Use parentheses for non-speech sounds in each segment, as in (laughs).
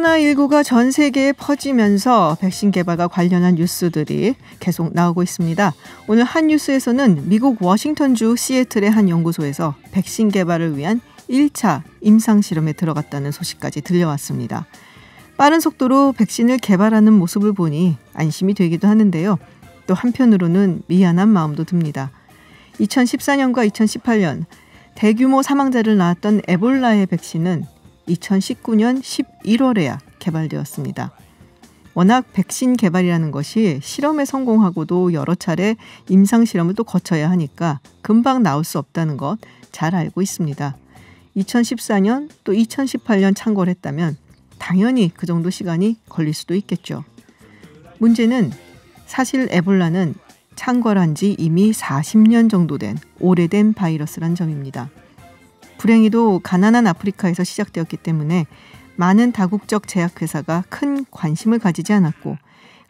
코로나19가 전 세계에 퍼지면서 백신 개발과 관련한 뉴스들이 계속 나오고 있습니다. 오늘 한 뉴스에서는 미국 워싱턴주 시애틀의 한 연구소에서 백신 개발을 위한 1차 임상 실험에 들어갔다는 소식까지 들려왔습니다. 빠른 속도로 백신을 개발하는 모습을 보니 안심이 되기도 하는데요. 또 한편으로는 미안한 마음도 듭니다. 2014년과 2018년 대규모 사망자를 낳았던 에볼라의 백신은 2019년 11월에야 개발되었습니다. 워낙 백신 개발이라는 것이 실험에 성공하고도 여러 차례 임상 실험을 또 거쳐야 하니까 금방 나올 수 없다는 것 잘 알고 있습니다. 2014년 또 2018년 창궐 했다면 당연히 그 정도 시간이 걸릴 수도 있겠죠. 문제는 사실 에볼라는 창궐한 지 이미 40년 정도 된 오래된 바이러스란 점입니다. 불행히도 가난한 아프리카에서 시작되었기 때문에 많은 다국적 제약회사가 큰 관심을 가지지 않았고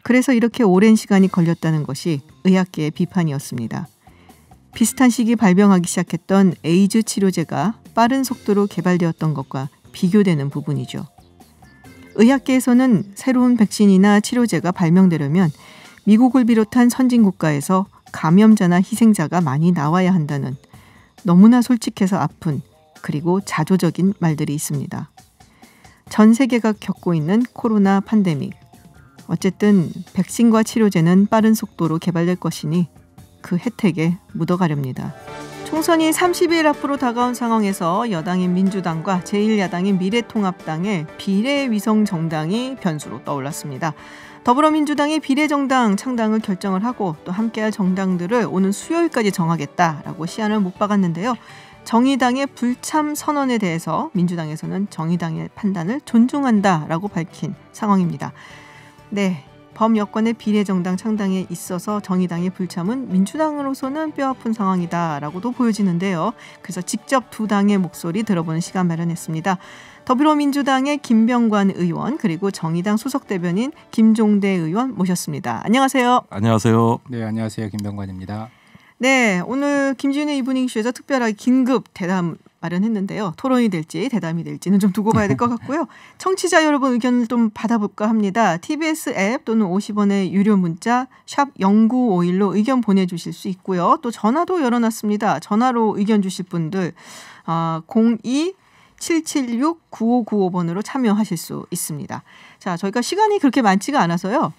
그래서 이렇게 오랜 시간이 걸렸다는 것이 의학계의 비판이었습니다. 비슷한 시기 발병하기 시작했던 에이즈 치료제가 빠른 속도로 개발되었던 것과 비교되는 부분이죠. 의학계에서는 새로운 백신이나 치료제가 발명되려면 미국을 비롯한 선진 국가에서 감염자나 희생자가 많이 나와야 한다는 너무나 솔직해서 아픈 그리고 자조적인 말들이 있습니다. 전 세계가 겪고 있는 코로나 팬데믹. 어쨌든 백신과 치료제는 빠른 속도로 개발될 것이니 그 혜택에 묻어가렵니다. 총선이 30일 앞으로 다가온 상황에서 여당인 민주당과 제1야당인 미래통합당의 비례위성 정당이 변수로 떠올랐습니다. 더불어민주당이 비례정당 창당을 결정을 하고 또 함께할 정당들을 오는 수요일까지 정하겠다라고 시안을못 박았는데요. 정의당의 불참 선언에 대해서 민주당에서는 정의당의 판단을 존중한다라고 밝힌 상황입니다. 네. 범여권의 비례정당 창당에 있어서 정의당의 불참은 민주당으로서는 뼈아픈 상황이다라고도 보여지는데요. 그래서 직접 두 당의 목소리 들어보는 시간 마련했습니다. 더불어민주당의 김병관 의원 그리고 정의당 소속 대변인 김종대 의원 모셨습니다. 안녕하세요. 안녕하세요. 네, 안녕하세요. 김병관입니다. 네, 오늘 김지윤의 이브닝 쇼에서 특별하게 긴급 대담 마련했는데요. 토론이 될지 대담이 될지는 좀 두고 봐야 될 것 같고요. (laughs) 청취자 여러분 의견을 좀 받아볼까 합니다. TBS 앱 또는 50원의 유료 문자 샵 0951로 의견 보내주실 수 있고요. 또 전화도 열어놨습니다. 전화로 의견 주실 분들 아, 02 776 9595번으로 참여하실 수 있습니다. 자, 저희가 시간이 그렇게 많지가 않아서요.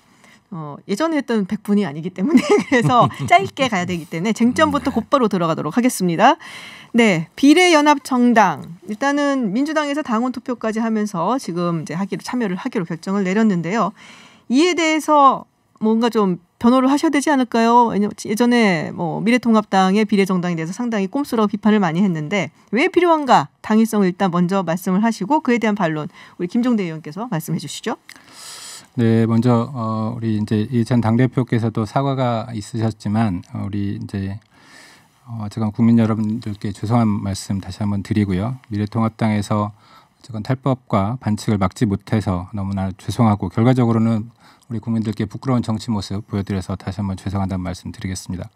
어, 예전에 했던 100분이 아니기 때문에 (laughs) 그래서 (laughs) 짧게 가야 되기 때문에 쟁점부터 곧바로 들어가도록 하겠습니다. 네, 비례연합정당 일단은 민주당에서 당원 투표까지 하면서 지금 이제 하기로 참여를 하기로 결정을 내렸는데요. 이에 대해서 뭔가 좀 변호를 하셔야 되지 않을까요? 예전에 뭐 미래통합당의 비례정당에 대해서 상당히 꼼수로 비판을 많이 했는데 왜 필요한가 당위성 을 일단 먼저 말씀을 하시고 그에 대한 반론 우리 김종대 의원께서 말씀해 주시죠. 네, 먼저 어, 우리 이제 이전 당 대표께서도 사과가 있으셨지만 어, 우리 이제 어, 제가 국민 여러분들께 죄송한 말씀 다시 한번 드리고요. 미래통합당에서 어쨌건 탈법과 반칙을 막지 못해서 너무나 죄송하고 결과적으로는 우리 국민들께 부끄러운 정치 모습 보여드려서 다시 한번 죄송하다는 말씀 드리겠습니다.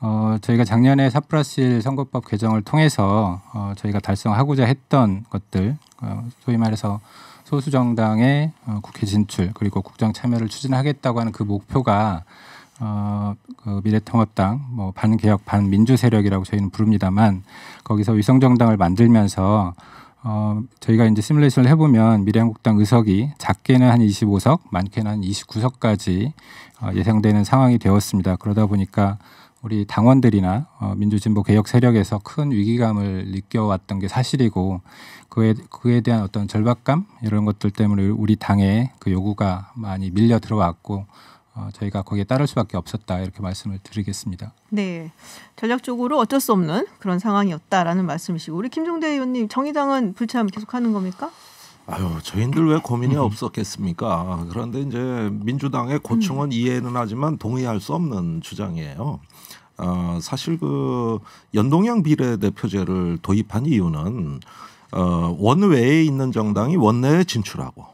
어, 저희가 작년에 사프라실 선거법 개정을 통해서 어, 저희가 달성하고자 했던 것들, 어, 소위 말해서 소수 정당의 어, 국회 진출 그리고 국정 참여를 추진하겠다고 하는 그 목표가 어, 그 미래통합당 뭐 반개혁 반민주 세력이라고 저희는 부릅니다만 거기서 위성 정당을 만들면서 어, 저희가 이제 시뮬레이션을 해보면 미래한국당 의석이 작게는 한 25석, 많게는 한 29석까지 어, 예상되는 상황이 되었습니다. 그러다 보니까 우리 당원들이나 어, 민주진보 개혁 세력에서 큰 위기감을 느껴왔던 게 사실이고 그에 그에 대한 어떤 절박감 이런 것들 때문에 우리 당의 그 요구가 많이 밀려 들어왔고 어, 저희가 거기에 따를 수밖에 없었다 이렇게 말씀을 드리겠습니다. 네, 전략적으로 어쩔 수 없는 그런 상황이었다라는 말씀이시고 우리 김종대 의원님 정의당은 불참 계속하는 겁니까? 아유 저희들 왜 고민이 음. 없었겠습니까? 그런데 이제 민주당의 고충은 음. 이해는 하지만 동의할 수 없는 주장이에요. 어, 사실 그 연동형 비례대표제를 도입한 이유는 어, 원외에 있는 정당이 원내에 진출하고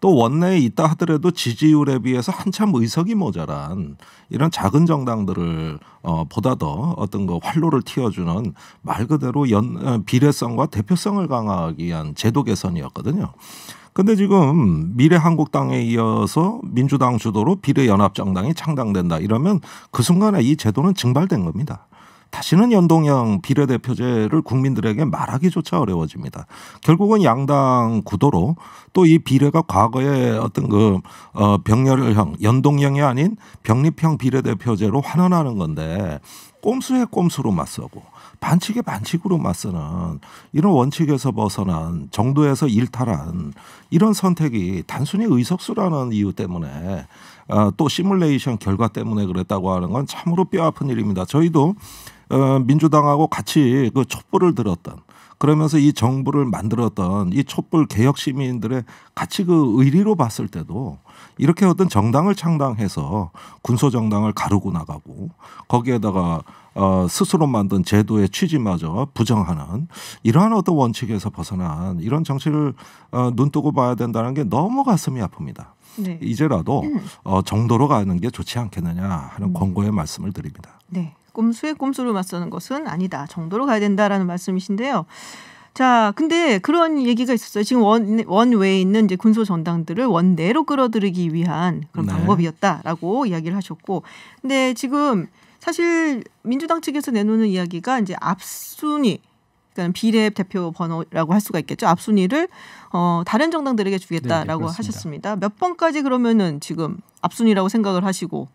또 원내에 있다 하더라도 지지율에 비해서 한참 의석이 모자란 이런 작은 정당들을 어, 보다 더 어떤 거 그 활로를 틔워주는 말 그대로 연, 어, 비례성과 대표성을 강화하기 위한 제도 개선이었거든요. 근데 지금 미래한국당에 이어서 민주당 주도로 비례연합정당이 창당된다 이러면 그 순간에 이 제도는 증발된 겁니다. 다시는 연동형 비례대표제를 국민들에게 말하기조차 어려워집니다. 결국은 양당 구도로 또 이 비례가 과거의 어떤 그 어, 병렬형 연동형이 아닌 병립형 비례대표제로 환원하는 건데 꼼수에 꼼수로 맞서고 반칙에 반칙으로 맞서는 이런 원칙에서 벗어난 정도에서 일탈한 이런 선택이 단순히 의석수라는 이유 때문에 어, 또 시뮬레이션 결과 때문에 그랬다고 하는 건 참으로 뼈아픈 일입니다. 저희도 어, 민주당하고 같이 그 촛불을 들었던 그러면서 이 정부를 만들었던 이 촛불 개혁 시민들의 같이 그 의리로 봤을 때도 이렇게 어떤 정당을 창당해서 군소 정당을 가르고 나가고 거기에다가 어, 스스로 만든 제도의 취지마저 부정하는 이러한 어떤 원칙에서 벗어난 이런 정치를 어, 눈뜨고 봐야 된다는 게 너무 가슴이 아픕니다. 네. 이제라도 음. 어, 정도로 가는 게 좋지 않겠느냐 하는 음. 권고의 말씀을 드립니다. 네. 꼼수에 꼼수를 맞서는 것은 아니다 정도로 가야 된다라는 말씀이신데요. 자, 근데 그런 얘기가 있었어요. 지금 원, 원외에 있는 이제 군소 전당들을 원내로 끌어들이기 위한 그런 네. 방법이었다라고 이야기를 하셨고, 근데 지금 사실 민주당 측에서 내놓는 이야기가 이제 앞순위, 그러니까 비례 대표 번호라고 할 수가 있겠죠. 앞순위를 어, 다른 정당들에게 주겠다라고 네, 네 하셨습니다. 몇 번까지 그러면은 지금 앞순위라고 생각을 하시고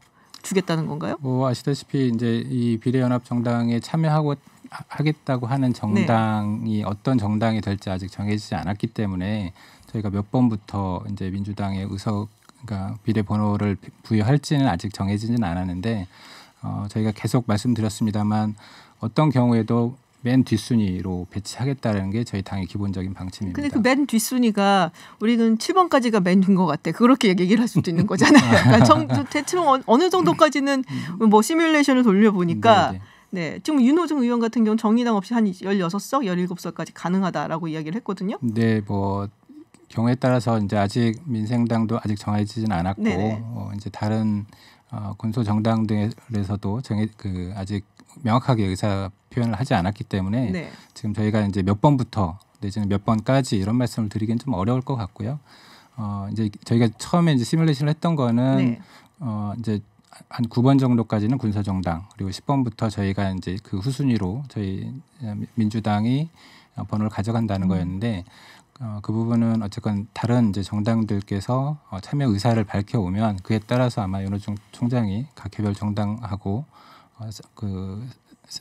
주겠다는 건가요? 뭐 아시다시피 이제 이 비례연합 정당에 참여하고 하겠다고 하는 정당이 네. 어떤 정당이 될지 아직 정해지지 않았기 때문에 저희가 몇 번부터 이제 민주당의 의석 그러니까 비례 번호를 부여할지는 아직 정해지는 않았는데 어, 저희가 계속 말씀드렸습니다만 어떤 경우에도 맨 뒷순위로 배치하겠다는 게 저희 당의 기본적인 방침입니다. 근데 그 맨 뒷순위가 우리는 7번까지가 맨인 것 같아. 그렇게 얘기를 할 수도 있는 거잖아요. 아. 그러니까 정, 대충 어느 정도까지는 음. 뭐 시뮬레이션을 돌려보니까 네네. 음, 네. 네, 지금 윤호중 의원 같은 경우 정의당 없이 한 16석, 17석까지 가능하다라고 이야기를 했거든요. 네, 뭐 경우에 따라서 이제 아직 민생당도 아직 정해지진 않았고 네, 네. 어, 이제 다른 어, 군소 정당 등에서도 정해 그 아직 명확하게 의사 표현을 하지 않았기 때문에 네. 지금 저희가 이제 몇 번부터 내지는 몇 번까지 이런 말씀을 드리기는 좀 어려울 것 같고요. 어 이제 저희가 처음에 이제 시뮬레이션을 했던 거는 네. 어 이제 한 9번 정도까지는 군사 정당 그리고 10번부터 저희가 이제 그 후순위로 저희 민주당이 번호를 가져간다는 음. 거였는데 어, 그 부분은 어쨌건 다른 이제 정당들께서 어, 참여 의사를 밝혀오면 그에 따라서 아마 윤호중 총장이 각 개별 정당하고 아, 그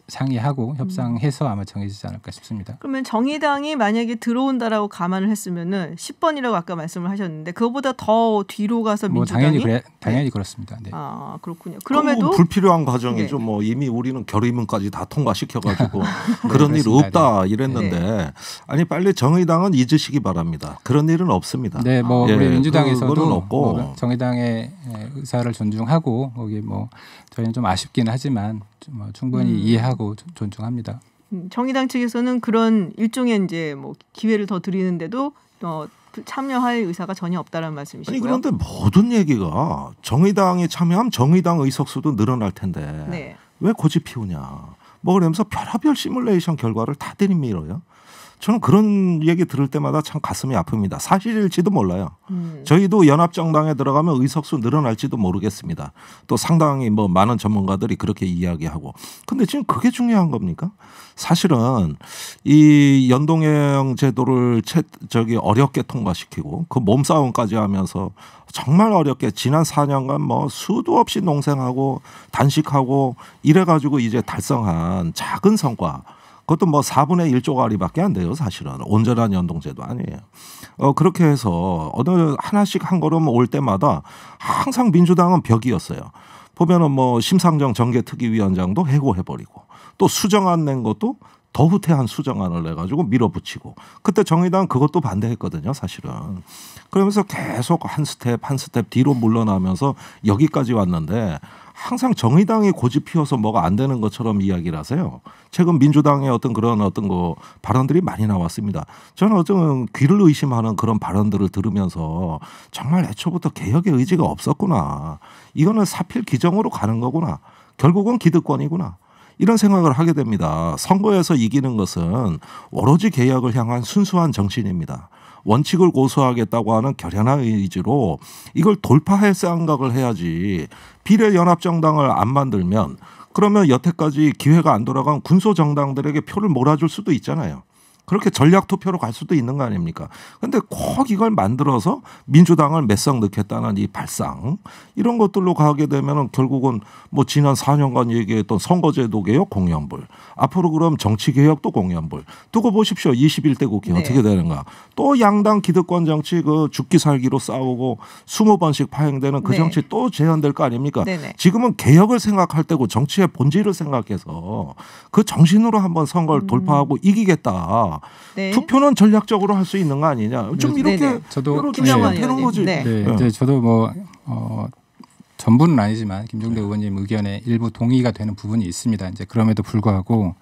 상의하고 음. 협상해서 아마 정해지지 않을까 싶습니다. 그러면 정의당이 만약에 들어온다라고 감안을 했으면은 10번이라고 아까 말씀을 하셨는데 그거보다 더 뒤로 가서 뭐 민주당이 당연히 그래, 네. 당연히 네. 그렇습니다. 네. 아 그렇군요. 그럼에도 불필요한 과정이죠. 네. 뭐 이미 우리는 결의문까지 다 통과시켜가지고 (laughs) 네, 그런 일 없다 이랬는데 네. 아니 빨리 정의당은 잊으시기 바랍니다. 그런 일은 없습니다. 네, 뭐 아. 우리 그 민주당에서도 없고 뭐 정의당의 의사를 존중하고 거기 뭐 저희는 좀 아쉽긴 하지만 뭐 충분히 음. 이해. 이해하고 존중합니다. 음, 정의당 측에서는 그런 일종의 이제 뭐 기회를 더 드리는데도 어, 참여할 의사가 전혀 없다라는 말씀이시고요. 아니 그런데 모든 얘기가 정의당에 참여함 정의당 의석수도 늘어날 텐데 네. 왜 고집 피우냐. 뭐 그러면서 별하별 시뮬레이션 결과를 다 들이밀어요. 저는 그런 얘기 들을 때마다 참 가슴이 아픕니다. 사실일지도 몰라요. 음. 저희도 연합정당에 들어가면 의석수 늘어날지도 모르겠습니다. 또 상당히 뭐 많은 전문가들이 그렇게 이야기하고. 근데 지금 그게 중요한 겁니까? 사실은 이 연동형 제도를 채, 저기 어렵게 통과시키고 그 몸싸움까지 하면서 정말 어렵게 지난 4년간 뭐 수도 없이 농생하고 단식하고 이래 가지고 이제 달성한 작은 성과 그것도 뭐 4분의 1조가리밖에 안 돼요, 사실은. 온전한 연동제도 아니에요. 어, 그렇게 해서 어느 하나씩 한 걸음 올 때마다 항상 민주당은 벽이었어요. 보면은 뭐 심상정 정계특위위원장도 해고해버리고 또 수정안 낸 것도 더 후퇴한 수정안을 내가지고 밀어붙이고 그때 정의당 그것도 반대했거든요 사실은 그러면서 계속 한 스텝 한 스텝 뒤로 물러나면서 여기까지 왔는데 항상 정의당이 고집 피워서 뭐가 안 되는 것처럼 이야기를 하세요. 최근 민주당의 어떤 그런 어떤 거 발언들이 많이 나왔습니다. 저는 어쩌면 귀를 의심하는 그런 발언들을 들으면서 정말 애초부터 개혁의 의지가 없었구나. 이거는 사필 기정으로 가는 거구나. 결국은 기득권이구나. 이런 생각을 하게 됩니다. 선거에서 이기는 것은 오로지 개혁을 향한 순수한 정신입니다. 원칙을 고수하겠다고 하는 결연한 의지로 이걸 돌파할 생각을 해야지 비례연합정당을 안 만들면 그러면 여태까지 기회가 안 돌아간 군소정당들에게 표를 몰아줄 수도 있잖아요. 그렇게 전략 투표로 갈 수도 있는 거 아닙니까? 근데 꼭 이걸 만들어서 민주당을 몇성 넣겠다는 이 발상 이런 것들로 가게 되면은 결국은 뭐 지난 4년간 얘기했던 선거제도 개혁 공연불 앞으로 그럼 정치 개혁도 공연불 두고 보십시오. 21대 국회 네. 어떻게 되는가? 또 양당 기득권 정치 그 죽기 살기로 싸우고 20번씩 파행되는 그 네. 정치 또 재현될 거 아닙니까? 네네. 지금은 개혁을 생각할 때고 정치의 본질을 생각해서 그 정신으로 한번 선거를 음. 돌파하고 이기겠다. 네. 투표는 전략적으로 할 수 있는 거 아니냐. 좀 네, 이렇게 네네. 네. 저도 여러 주장 네, 해놓은 거지. 네. 이제 저도 뭐 어, 전부는 아니지만 김종대 의원님 의견에 일부 동의가 되는 부분이 있습니다. 이제 그럼에도 불구하고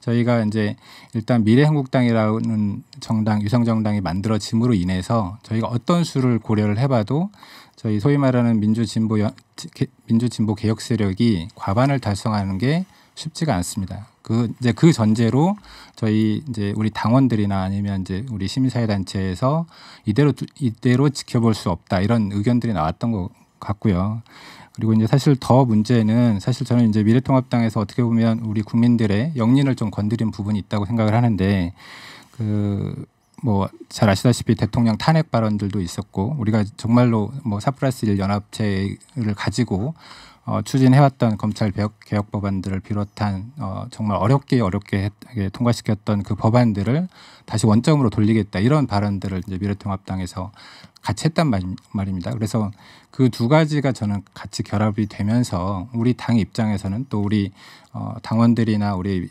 저희가 이제 일단 미래한국당이라는 정당 유성 정당이 만들어짐으로 인해서 저희가 어떤 수를 고려를 해봐도 저희 소위 말하는 민주진보 민주진보 개혁 세력이 과반을 달성하는 게 쉽지가 않습니다. 그 이제 그 전제로 저희 이제 우리 당원들이나 아니면 이제 우리 시민사회 단체에서 이대로 이대로 지켜볼 수 없다 이런 의견들이 나왔던 것 같고요. 그리고 이제 사실 더 문제는 사실 저는 이제 미래통합당에서 어떻게 보면 우리 국민들의 영린을 좀 건드린 부분이 있다고 생각을 하는데 그 뭐 잘 아시다시피 대통령 탄핵 발언들도 있었고 우리가 정말로 뭐 사프라스 일 연합체를 가지고 어, 추진해왔던 검찰 개혁 법안들을 비롯한 어, 정말 어렵게 어렵게 했, 통과시켰던 그 법안들을 다시 원점으로 돌리겠다 이런 발언들을 이제 미래통합당에서 같이 했단 말, 말입니다. 그래서 그 두 가지가 저는 같이 결합이 되면서 우리 당 입장에서는 또 우리 어, 당원들이나 우리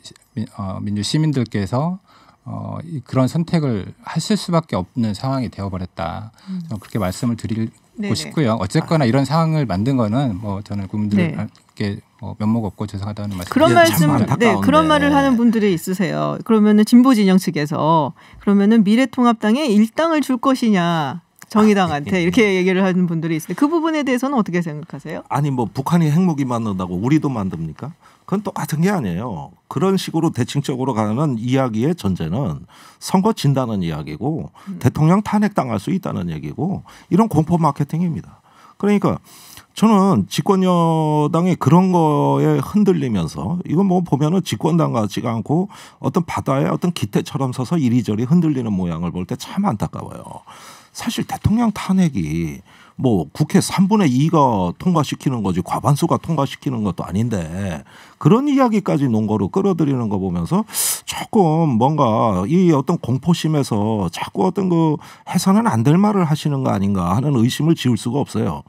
어, 민주 시민들께서 어, 그런 선택을 하실 수밖에 없는 상황이 되어버렸다. 음. 그렇게 말씀을 드릴 네네. 네. 싶고요. 어쨌거나 아. 이런 상황을 만든 거는 뭐 저는 국민들께 네. 뭐 면목 없고 죄송하다는 말씀. 그런 말씀, 네 그런 말을 하는 분들이 있으세요. 그러면은 진보 진영 측에서 그러면은 미래통합당에 일당을 줄 것이냐 정의당한테 아, 네. 이렇게 얘기를 하는 분들이 있는요그 부분에 대해서는 어떻게 생각하세요? 아니 뭐 북한이 핵무기 만든다고 우리도 만듭니까? 그건 똑같은 게 아니에요. 그런 식으로 대칭적으로 가는 이야기의 전제는 선거 진다는 이야기고 음. 대통령 탄핵당할 수 있다는 얘기고 이런 공포 마케팅입니다. 그러니까 저는 집권 여당이 그런 거에 흔들리면서 이건 뭐 보면은 집권당 같지가 않고 어떤 바다에 어떤 기태처럼 서서 이리저리 흔들리는 모양을 볼 때 참 안타까워요. 사실 대통령 탄핵이 뭐 국회 3분의 2가 통과시키는 거지 과반수가 통과시키는 것도 아닌데 그런 이야기까지 논거로 끌어들이는 거 보면서 조금 뭔가 이 어떤 공포심에서 자꾸 어떤 그 해서는 안 될 말을 하시는 거 아닌가 하는 의심을 지울 수가 없어요.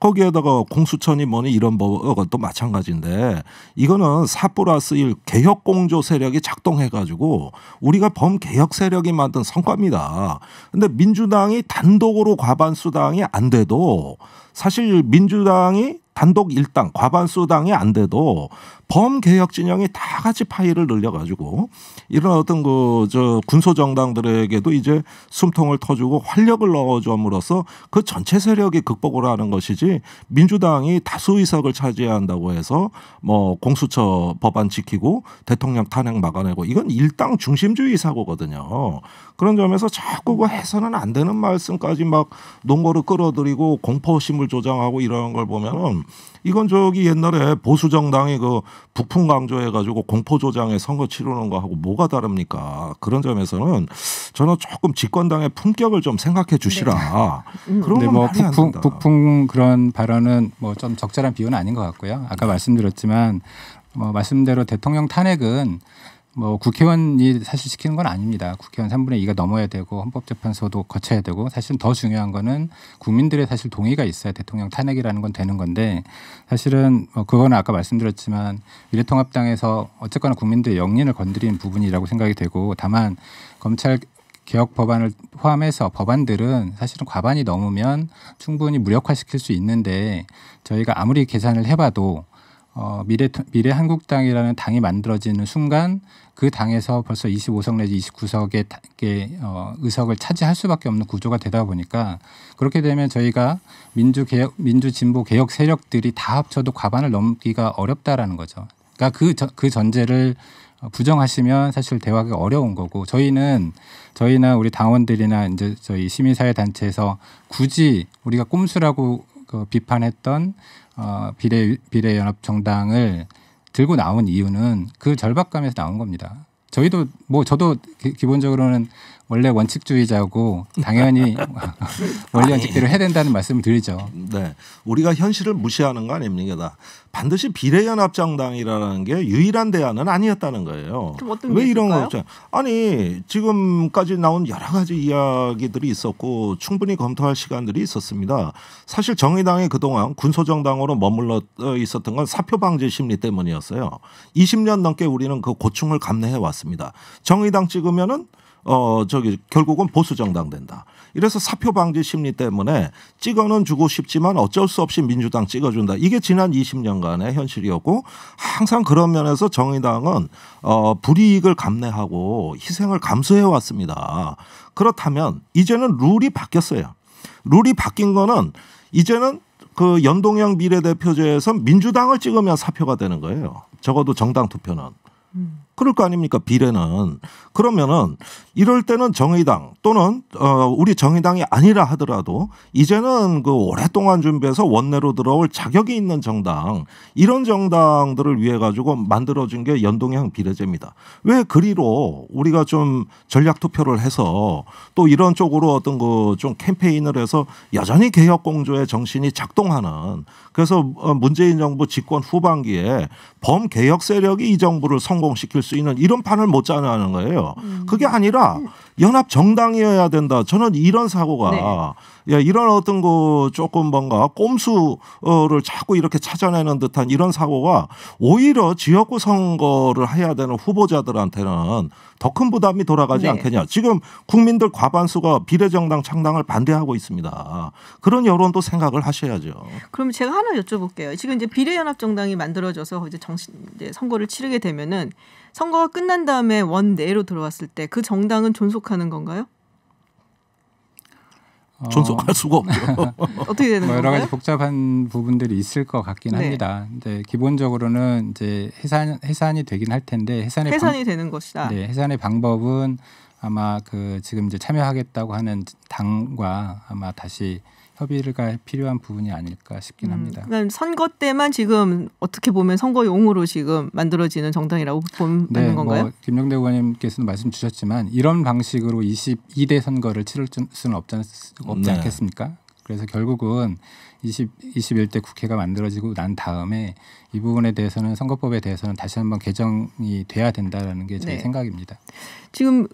거기에다가 공수처니 뭐니 이런 법 것도 마찬가지인데 이거는 사 플러스 일 개혁 공조 세력이 작동해 가지고 우리가 범 개혁 세력이 만든 성과입니다. 근데 민주당이 단독으로 과반수당이 안 돼도 사실 민주당이 단독 일당 과반수당이 안 돼도 범개혁 진영이 다 같이 파일을 늘려가지고 이런 어떤 그저 군소 정당들에게도 이제 숨통을 터주고 활력을 넣어줌으로써 그 전체 세력이 극복을 하는 것이지 민주당이 다수 의석을 차지한다고 해야 해서 뭐 공수처 법안 지키고 대통령 탄핵 막아내고 이건 일당 중심주의 사고거든요. 그런 점에서 자꾸 그 해서는 안 되는 말씀까지 막 농거를 끌어들이고 공포심을 조장하고 이런 걸 보면은 이건 저기 옛날에 보수 정당이 그 북풍 강조해 가지고 공포 조장에 선거 치르는 거 하고 뭐 뭐가 다릅니까? 그런 점에서는 저는 조금 집권당의 품격을 좀 생각해 주시라. 네. 그런 음. 네, 뭐 북풍, 북풍 그런 발언은 뭐 좀 적절한 비유는 아닌 것 같고요. 아까 말씀드렸지만 뭐 말씀대로 대통령 탄핵은 뭐 국회의원이 사실 시키는 건 아닙니다. 국회의원 3분의 2가 넘어야 되고 헌법재판소도 거쳐야 되고 사실 더 중요한 거는 국민들의 사실 동의가 있어야 대통령 탄핵이라는 건 되는 건데 사실은 뭐 그거는 아까 말씀드렸지만 미래통합당에서 어쨌거나 국민들의 영린을 건드린 부분이라고 생각이 되고 다만 검찰 개혁 법안을 포함해서 법안들은 사실은 과반이 넘으면 충분히 무력화시킬 수 있는데 저희가 아무리 계산을 해봐도 어, 미래 미래 한국당이라는 당이 만들어지는 순간 그 당에서 벌써 25석 내지 29석의 어, 의석을 차지할 수밖에 없는 구조가 되다 보니까 그렇게 되면 저희가 민주 개혁 민주 진보 개혁 세력들이 다 합쳐도 과반을 넘기가 어렵다라는 거죠. 그러니까 그, 저, 그 전제를 부정하시면 사실 대화가 어려운 거고 저희는 저희나 우리 당원들이나 이제 저희 시민사회 단체에서 굳이 우리가 꼼수라고 그 비판했던 어, 비례 비례연합 정당을 들고 나온 이유는 그 절박감에서 나온 겁니다. 저희도 뭐 저도 기, 본적으로는 원래 원칙주의자고 당연히 (laughs) (laughs) 원리 원칙대로 해야 된다는 말씀을 드리죠. 네, 우리가 현실을 무시하는 거 아닙니까? 반드시 비례연합정당이라는 게 유일한 대안은 아니었다는 거예요. 왜 이런 거죠 아니 지금까지 나온 여러 가지 이야기들이 있었고 충분히 검토할 시간들이 있었습니다. 사실 정의당이 그동안 군소정당으로 머물러 있었던 건 사표 방지 심리 때문이었어요. 20년 넘게 우리는 그 고충을 감내해 왔습니다. 정의당 찍으면은 어 저기 결국은 보수 정당 된다. 이래서 사표 방지 심리 때문에 찍어는 주고 싶지만 어쩔 수 없이 민주당 찍어준다. 이게 지난 20년간의 현실이었고 항상 그런 면에서 정의당은 어 불이익을 감내하고 희생을 감수해 왔습니다. 그렇다면 이제는 룰이 바뀌었어요. 룰이 바뀐 거는 이제는 그 연동형 미래대표제에서 민주당을 찍으면 사표가 되는 거예요. 적어도 정당 투표는. 음. 그럴 거 아닙니까 비례는 그러면은 이럴 때는 정의당 또는 어 우리 정의당이 아니라 하더라도 이제는 그 오랫동안 준비해서 원내로 들어올 자격이 있는 정당 이런 정당들을 위해 가지고 만들어진 게 연동형 비례제입니다. 왜 그리로 우리가 좀 전략 투표를 해서 또 이런 쪽으로 어떤 그 좀 캠페인을 해서 여전히 개혁 공조의 정신이 작동하는 그래서 어, 문재인 정부 집권 후반기에 범개혁 세력이 이 정부를 성공시킬 수 있는 이런 판을 못 짜는 거예요. 음. 그게 아니라 연합 정당이어야 된다. 저는 이런 사고가 네. 야, 예, 이런 어떤 거 조금 뭔가 꼼수를 자꾸 이렇게 찾아내는 듯한 이런 사고가 오히려 지역구 선거를 해야 되는 후보자들한테는 더 큰 부담이 돌아가지 네. 않겠냐. 지금 국민들 과반수가 비례정당 창당을 반대하고 있습니다. 그런 여론도 생각을 하셔야죠. 그럼 제가 하나 여쭤볼게요. 지금 이제 비례연합 정당이 만들어져서 이제 정신 이제 선거를 치르게 되면은 선거가 끝난 다음에 원내로 들어왔을 때 그 정당은 존속하는 건가요? 어... 존속할 수가 없죠. (laughs) 어떻게 되는 뭐 여러 가지 복잡한 부분들이 있을 것 같긴 네. 합니다. 근데 기본적으로는 이제 해산 해산이 되긴 할 텐데 해산의 해산이 방... 되는 것이다. 네, 해산의 방법은 아마 그 지금 이제 참여하겠다고 하는 당과 아마 다시 협의가 를 필요한 부분이 아닐까 싶긴 음, 합니다. 음, 선거 때만 지금 어떻게 보면 선거용으로 지금 만들어지는 정당이라고 보면 네, 뭐 건가요? 뭐 김영대 의원님께서는 말씀 주셨지만 이런 방식으로 22대 선거를 치를 수는 없지, 않, 없지 네. 않겠습니까? 그래서 결국은 20, 21대 국회가 만들어지고 난 다음에 이 부분에 대해서는 선거법에 대해서는 다시 한번 개정이 돼야 된다라는 게제 네. 생각입니다. 지금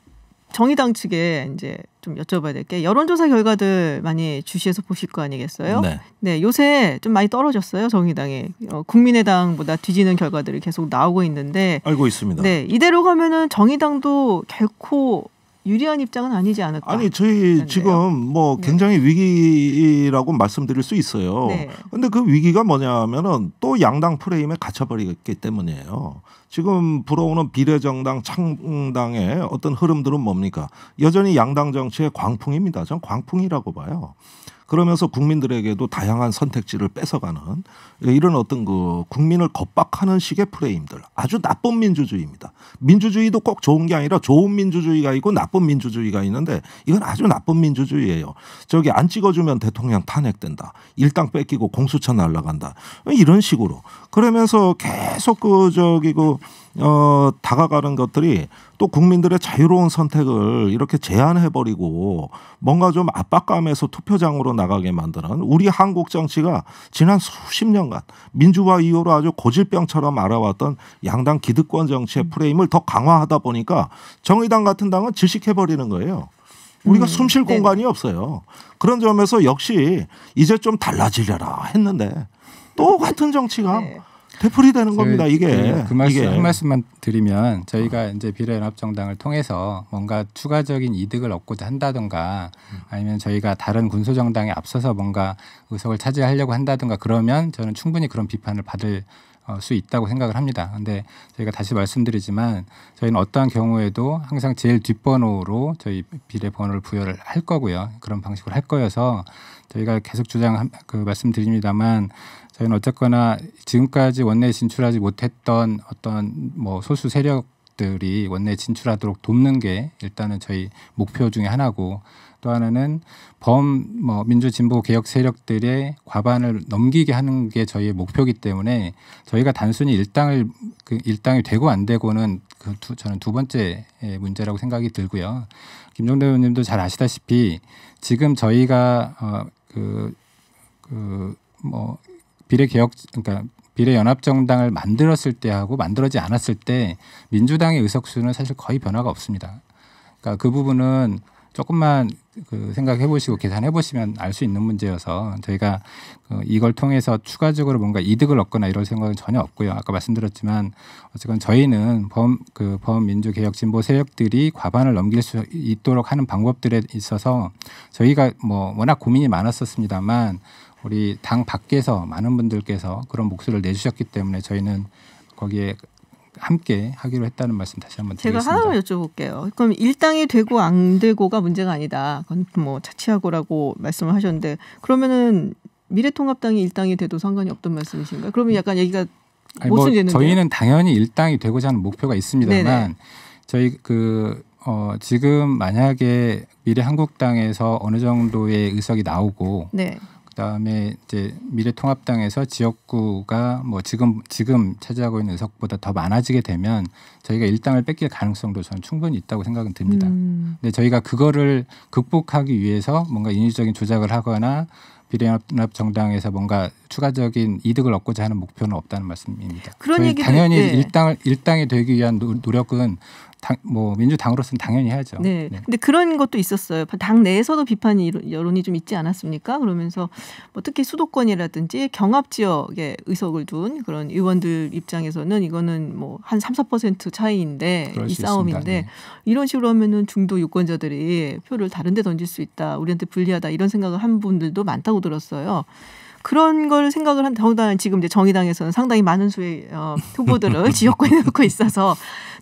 정의당 측에 이제 좀 여쭤봐야 될 게 여론조사 결과들 많이 주시해서 보실 거 아니겠어요? 네. 네 요새 좀 많이 떨어졌어요 정의당이 어, 국민의당보다 뒤지는 결과들이 계속 나오고 있는데 알고 있습니다. 네 이대로 가면은 정의당도 결코 유리한 입장은 아니지 않을까? 아니 저희 했는데요. 지금 뭐 네. 굉장히 네. 위기라고 말씀드릴 수 있어요. 그런데 네. 그 위기가 뭐냐면은 또 양당 프레임에 갇혀버리기 때문이에요. 지금 불어오는 비례정당 창당의 어떤 흐름들은 뭡니까? 여전히 양당 정치의 광풍입니다. 전 광풍이라고 봐요. 그러면서 국민들에게도 다양한 선택지를 뺏어가는 이런 어떤 그 국민을 겁박하는 식의 프레임들 아주 나쁜 민주주의입니다. 민주주의도 꼭 좋은 게 아니라 좋은 민주주의가 있고 나쁜 민주주의가 있는데 이건 아주 나쁜 민주주의예요. 저기 안 찍어주면 대통령 탄핵된다. 일당 뺏기고 공수처 날라간다. 이런 식으로 그러면서 계속 그 저기 그 어, 다가가는 것들이 또 국민들의 자유로운 선택을 이렇게 제한해버리고 뭔가 좀 압박감에서 투표장으로 나가게 만드는 우리 한국 정치가 지난 수십 년간 민주화 이후로 아주 고질병처럼 알아왔던 양당 기득권 정치의 프레임을 더 강화하다 보니까 정의당 같은 당은 질식해버리는 거예요. 우리가 음, 숨쉴 공간이 없어요. 그런 점에서 역시 이제 좀 달라지려라 했는데 또 같은 정치가 네. 되풀이 되는 그 겁니다. 이게 그, 그 말씀 한 말씀만 드리면 저희가 이제 비례연합정당을 통해서 뭔가 추가적인 이득을 얻고자 한다든가 아니면 저희가 다른 군소 정당에 앞서서 뭔가 의석을 차지하려고 한다든가 그러면 저는 충분히 그런 비판을 받을 어, 수 있다고 생각을 합니다. 근데 저희가 다시 말씀드리지만 저희는 어떠한 경우에도 항상 제일 뒷번호로 저희 비례 번호를 부여를 할 거고요. 그런 방식으로 할 거여서 저희가 계속 주장 그 말씀드립니다만 저희는 어쨌거나 지금까지 원내에 진출하지 못했던 어떤 뭐 소수 세력들이 원내에 진출하도록 돕는 게 일단은 저희 목표 중에 하나고 또 하나는 범 뭐 민주진보 개혁 세력들의 과반을 넘기게 하는 게 저희의 목표이기 때문에 저희가 단순히 일당을 그 일당이 되고 안 되고는 그 두, 저는 두 번째 문제라고 생각이 들고요. 김종대 의원님도 잘 아시다시피 지금 저희가 어 그 그, 뭐 비례 개혁 그러니까 비례 연합정당을 만들었을 때하고 만들어지 않았을 때 민주당의 의석수는 사실 거의 변화가 없습니다. 그러니까 그 부분은 조금만 그 생각해 보시고 계산해 보시면 알 수 있는 문제여서 저희가 그 이걸 통해서 추가적으로 뭔가 이득을 얻거나 이런 생각은 전혀 없고요. 아까 말씀드렸지만 어쨌건 저희는 범그 범민주 개혁 진보 세력들이 과반을 넘길 수 있도록 하는 방법들에 있어서 저희가 뭐 워낙 고민이 많았었습니다만 우리 당 밖에서 많은 분들께서 그런 목소리를 내주셨기 때문에 저희는 거기에 함께 하기로 했다는 말씀 다시 한번 드리겠습니다. 제가 하나만 여쭤볼게요. 그럼 일당이 되고 안 되고가 문제가 아니다. 그건 뭐 자치하고라고 말씀을 하셨는데 그러면은 미래통합당이 일당이 돼도 상관이 없던 말씀이신가요? 그러면 약간 얘기가 모순되는 뭐 저희는 당연히 일당이 되고자 하는 목표가 있습니다만 네네. 저희 그 어, 지금 만약에 미래한국당에서 어느 정도의 의석이 나오고 네. 그다음에 이제 미래통합당에서 지역구가 뭐 지금 지금 차지하고 있는 의석보다 더 많아지게 되면 저희가 일당을 뺏길 가능성도 저는 충분히 있다고 생각은 듭니다. 음. 근데 저희가 그거를 극복하기 위해서 뭔가 인위적인 조작을 하거나 비례연합 정당에서 뭔가 추가적인 이득을 얻고자 하는 목표는 없다는 말씀입니다. 그런 얘기 당연히 네. 일당 을 일당이 되기 위한 노력은 당, 뭐 민주당으로서는 당연히 해야죠. 네. 네. 근데 그런 것도 있었어요. 당 내에서도 비판이 여론이 좀 있지 않았습니까? 그러면서 뭐 특히 수도권이라든지 경합 지역에 의석을 둔 그런 의원들 입장에서는 이거는 뭐 한 3, 4% 차이인데 이 싸움인데 네. 이런 식으로 하면은 중도 유권자들이 표를 다른 데 던질 수 있다. 우리한테 불리하다. 이런 생각을 한 분들도 많다고 들었어요. 그런 걸 생각을 한 더군다나 지금 이제 정의당에서는 상당히 많은 수의 어, 후보들을 (laughs) 지역구에 놓고 있어서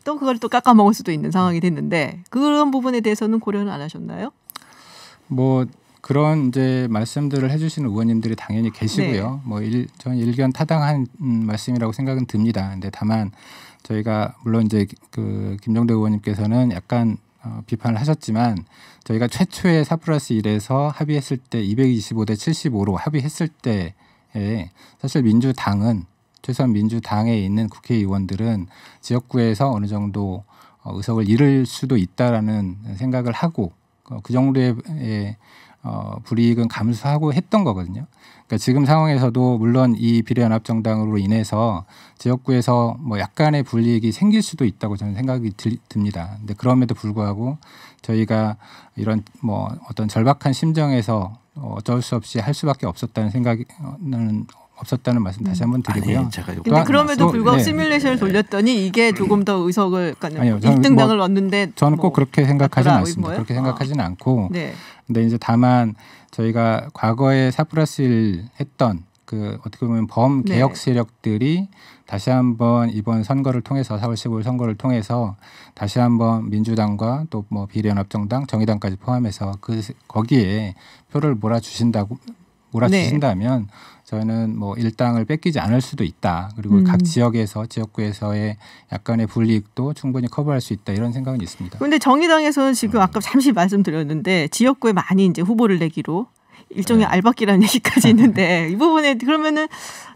또 그걸 또 깎아 먹을 수도 있는 상황이 됐는데 그런 부분에 대해서는 고려는 안 하셨나요? 뭐 그런 이제 말씀들을 해주시는 의원님들이 당연히 계시고요. 네. 뭐 일, 전 일견 타당한 음, 말씀이라고 생각은 듭니다. 근데 다만 저희가 물론 이제 그 김정대 의원님께서는 약간 어, 비판을 하셨지만 저희가 최초의 사 플러스 일에서 합의했을 때 225 대 75로 합의했을 때에 사실 민주당은 최소한 민주당에 있는 국회의원들은 지역구에서 어느 정도 어, 의석을 잃을 수도 있다라는 생각을 하고 어, 그 정도의 어, 불이익은 감수하고 했던 거거든요. 그러니까 지금 상황에서도 물론 이 비례연합정당으로 인해서 지역구에서 뭐 약간의 불이익이 생길 수도 있다고 저는 생각이 듭니다. 근데 그럼에도 불구하고 저희가 이런 뭐 어떤 절박한 심정에서 어쩔 수 없이 할 수밖에 없었다는 생각은 없었다는 말씀 다시 음. 한번 드리고요. 아니, 데 또, 그럼에도 불구하고 네. 시뮬레이션을 돌렸더니 이게 음. 조금 더 의석을 그러니까 아니요, 1등당을 뭐, 얻는데 저는 뭐꼭 뭐 그렇게 생각하지는 아, 않습니다. 뭐요 그렇게 생각하지는 아. 않고 네. 근데 이제 다만 저희가 과거에 사플러스를 했던 그 어떻게 보면 범 네. 개혁 세력들이 다시 한번 이번 선거를 통해서 4월 15일 선거를 통해서 다시 한번 민주당과 또 뭐 비례연합정당, 정의당까지 포함해서 그 거기에 표를 몰아주신다고 몰아주신다면 네. 저희는 뭐 일당을 뺏기지 않을 수도 있다. 그리고 음. 각 지역에서 지역구에서의 약간의 불이익도 충분히 커버할 수 있다 이런 생각은 있습니다. 그런데 정의당에서는 지금 음. 아까 잠시 말씀드렸는데 지역구에 많이 이제 후보를 내기로 일종의 네. 알박기라는 얘기까지 있는데 네. 이 부분에 그러면은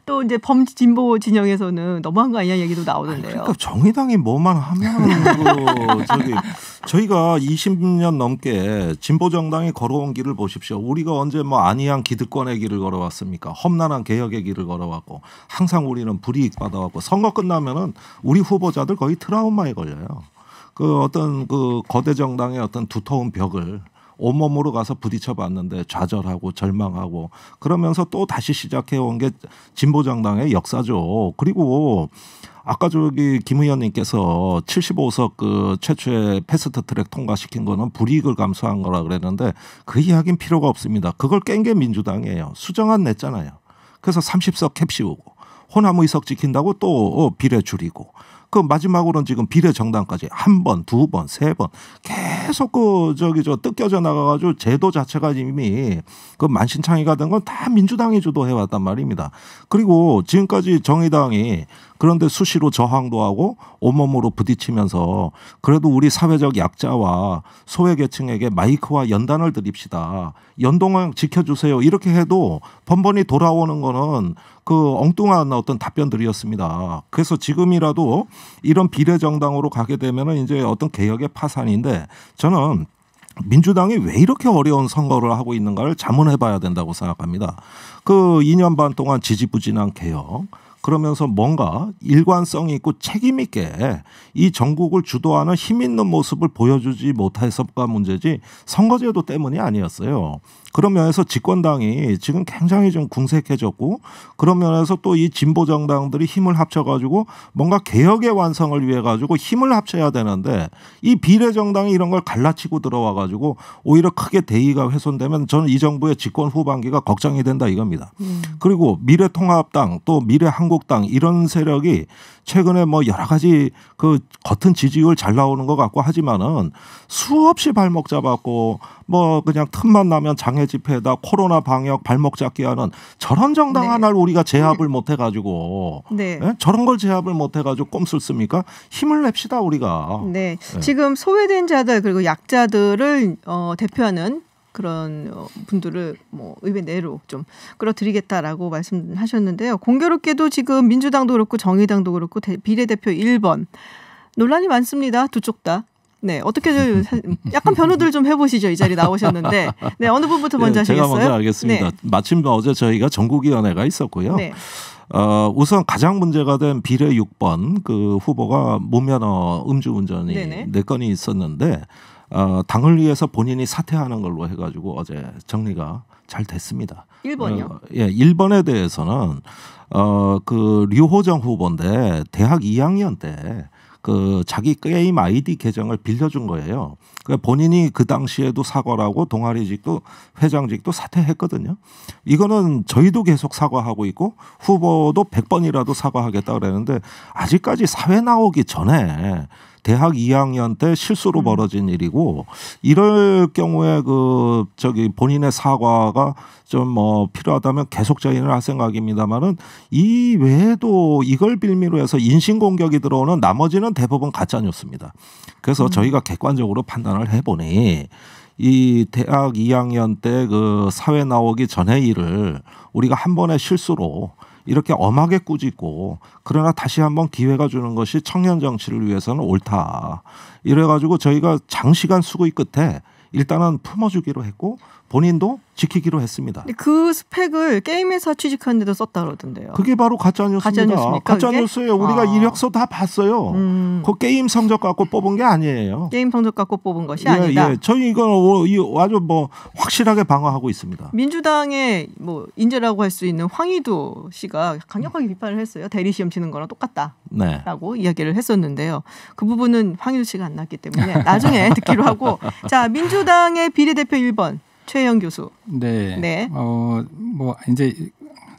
또 이제 범 진보 진영에서는 너무한 거 아니야 얘기도 나오던데요. 그러니까 정의당이 뭐만 하면 그 (laughs) 저기 저희가 20년 넘게 진보 정당이 걸어온 길을 보십시오. 우리가 언제 뭐 안이한 기득권의 길을 걸어왔습니까? 험난한 개혁의 길을 걸어왔고 항상 우리는 불이익 받아왔고 선거 끝나면은 우리 후보자들 거의 트라우마에 걸려요. 그 어떤 그 거대 정당의 어떤 두터운 벽을 온몸으로 가서 부딪혀 봤는데 좌절하고 절망하고 그러면서 또 다시 시작해 온 게 진보 정당의 역사죠. 그리고 아까 저기 김 의원님께서 75석 그 최초의 패스트 트랙 통과시킨 거는 불이익을 감수한 거라 그랬는데 그 이야기는 필요가 없습니다. 그걸 깬 게 민주당이에요. 수정안 냈잖아요. 그래서 30석 캡 씌우고 호남 의석 지킨다고 또 어, 비례 줄이고 그 마지막으로는 지금 비례 정당까지 한 번, 두 번, 세 번 계속 그 저기 저 뜯겨져 나가가지고 제도 자체가 이미 그 만신창이가 된 건 다 민주당이 주도해 왔단 말입니다. 그리고 지금까지 정의당이 그런데 수시로 저항도 하고 온몸으로 부딪히면서 그래도 우리 사회적 약자와 소외계층에게 마이크와 연단을 드립시다. 연동을 지켜주세요. 이렇게 해도 번번이 돌아오는 거는 그 엉뚱한 어떤 답변들이었습니다. 그래서 지금이라도 이런 비례정당으로 가게 되면은 이제 어떤 개혁의 파산인데 저는 민주당이 왜 이렇게 어려운 선거를 하고 있는가를 자문해 봐야 된다고 생각합니다. 그 2년 반 동안 지지부진한 개혁 그러면서 뭔가 일관성 이 있고 책임 있게 이 전국을 주도하는 힘 있는 모습을 보여주지 못해서가 문제지 선거제도 때문이 아니었어요. 그런 면에서 집권당이 지금 굉장히 좀 궁색해졌고 그런 면에서 또 이 진보 정당들이 힘을 합쳐가지고 뭔가 개혁의 완성을 위해 가지고 힘을 합쳐야 되는데 이 비례 정당이 이런 걸 갈라치고 들어와가지고 오히려 크게 대의가 훼손되면 저는 이 정부의 집권 후반기가 걱정이 된다 이겁니다. 음. 그리고 미래통합당 또 미래한국당 이런 세력이 최근에 뭐 여러 가지 그 겉은 지지율 잘 나오는 것 같고 하지만은 수없이 발목 잡았고 뭐 그냥 틈만 나면 장애 집회다 코로나 방역 발목 잡기 하는 저런 정당 네. 하나를 우리가 제압을 음. 못 해가지고 네. 네? 저런 걸 제압을 못 해가지고 꼼쓸 씁니까? 힘을 냅시다 우리가. 네. 네. 지금 소외된 자들 그리고 약자들을 어, 대표하는 그런 어, 분들을 뭐 의회 내로 좀 끌어들이겠다라고 말씀하셨는데요. 공교롭게도 지금 민주당도 그렇고 정의당도 그렇고 비례대표 1번 논란이 많습니다. 두 쪽 다. 네, 어떻게 좀 (laughs) 약간 변호들 좀 해보시죠. 이 자리 나오셨는데, 네 어느 분부터 먼저 네, 예, 하시겠어요? 제가 먼저 하겠습니다. 네. 마침 어제 저희가 전국위원회가 있었고요. 네. 어, 우선 가장 문제가 된 비례 6번 그 후보가 무면허 음주운전이 네 건이 있었는데 어, 당을 위해서 본인이 사퇴하는 걸로 해가지고 어제 정리가 잘 됐습니다. 1번이요? 어, 예, 1번에 대해서는 어, 그 류호정 후보인데 대학 2학년 때 그 자기 게임 아이디 계정을 빌려준 거예요. 그 본인이 그 당시에도 사과하고 동아리직도 회장직도 사퇴했거든요. 이거는 저희도 계속 사과하고 있고 후보도 100번이라도 사과하겠다 그랬는데 아직까지 사회 나오기 전에 대학 2학년 때 실수로 음. 벌어진 일이고 이럴 경우에 그 저기 본인의 사과가 좀 뭐 필요하다면 계속 저인을할 생각입니다만은 이 외에도 이걸 빌미로 해서 인신 공격이 들어오는 나머지는 대부분 가짜 뉴스입니다. 그래서 음. 저희가 객관적으로 판단을 해보니 이 대학 2학년 때 그 사회 나오기 전에 일을 우리가 한 번의 실수로 이렇게 엄하게 꾸짖고 그러나 다시 한번 기회가 주는 것이 청년 정치를 위해서는 옳다. 이래가지고 저희가 장시간 수고의 끝에 일단은 품어주기로 했고 본인도 지키기로 했습니다. 그 스펙을 게임에서 취직하데도 썼다 그러던데요. 그게 바로 가짜 뉴스입니다. 가짜 뉴스예요. 우리가 아. 이력서 다 봤어요. 음. 그 게임 성적 갖고 뽑은 게 아니에요. 게임 성적 갖고 뽑은 것이 예, 아니다. 예. 저희 이거 어, 아주 뭐 확실하게 방어하고 있습니다. 민주당의 뭐 인재라고 할 수 있는 황희도 씨가 강력하게 비판을 했어요. 대리 시험 치는 거랑 똑같다라고 네. 이야기를 했었는데요. 그 부분은 황희도 씨가 안 났기 때문에 나중에 (laughs) 듣기로 하고 자 민주당의 비례대표 1번 최영 교수. 네. 네. 어, 뭐 이제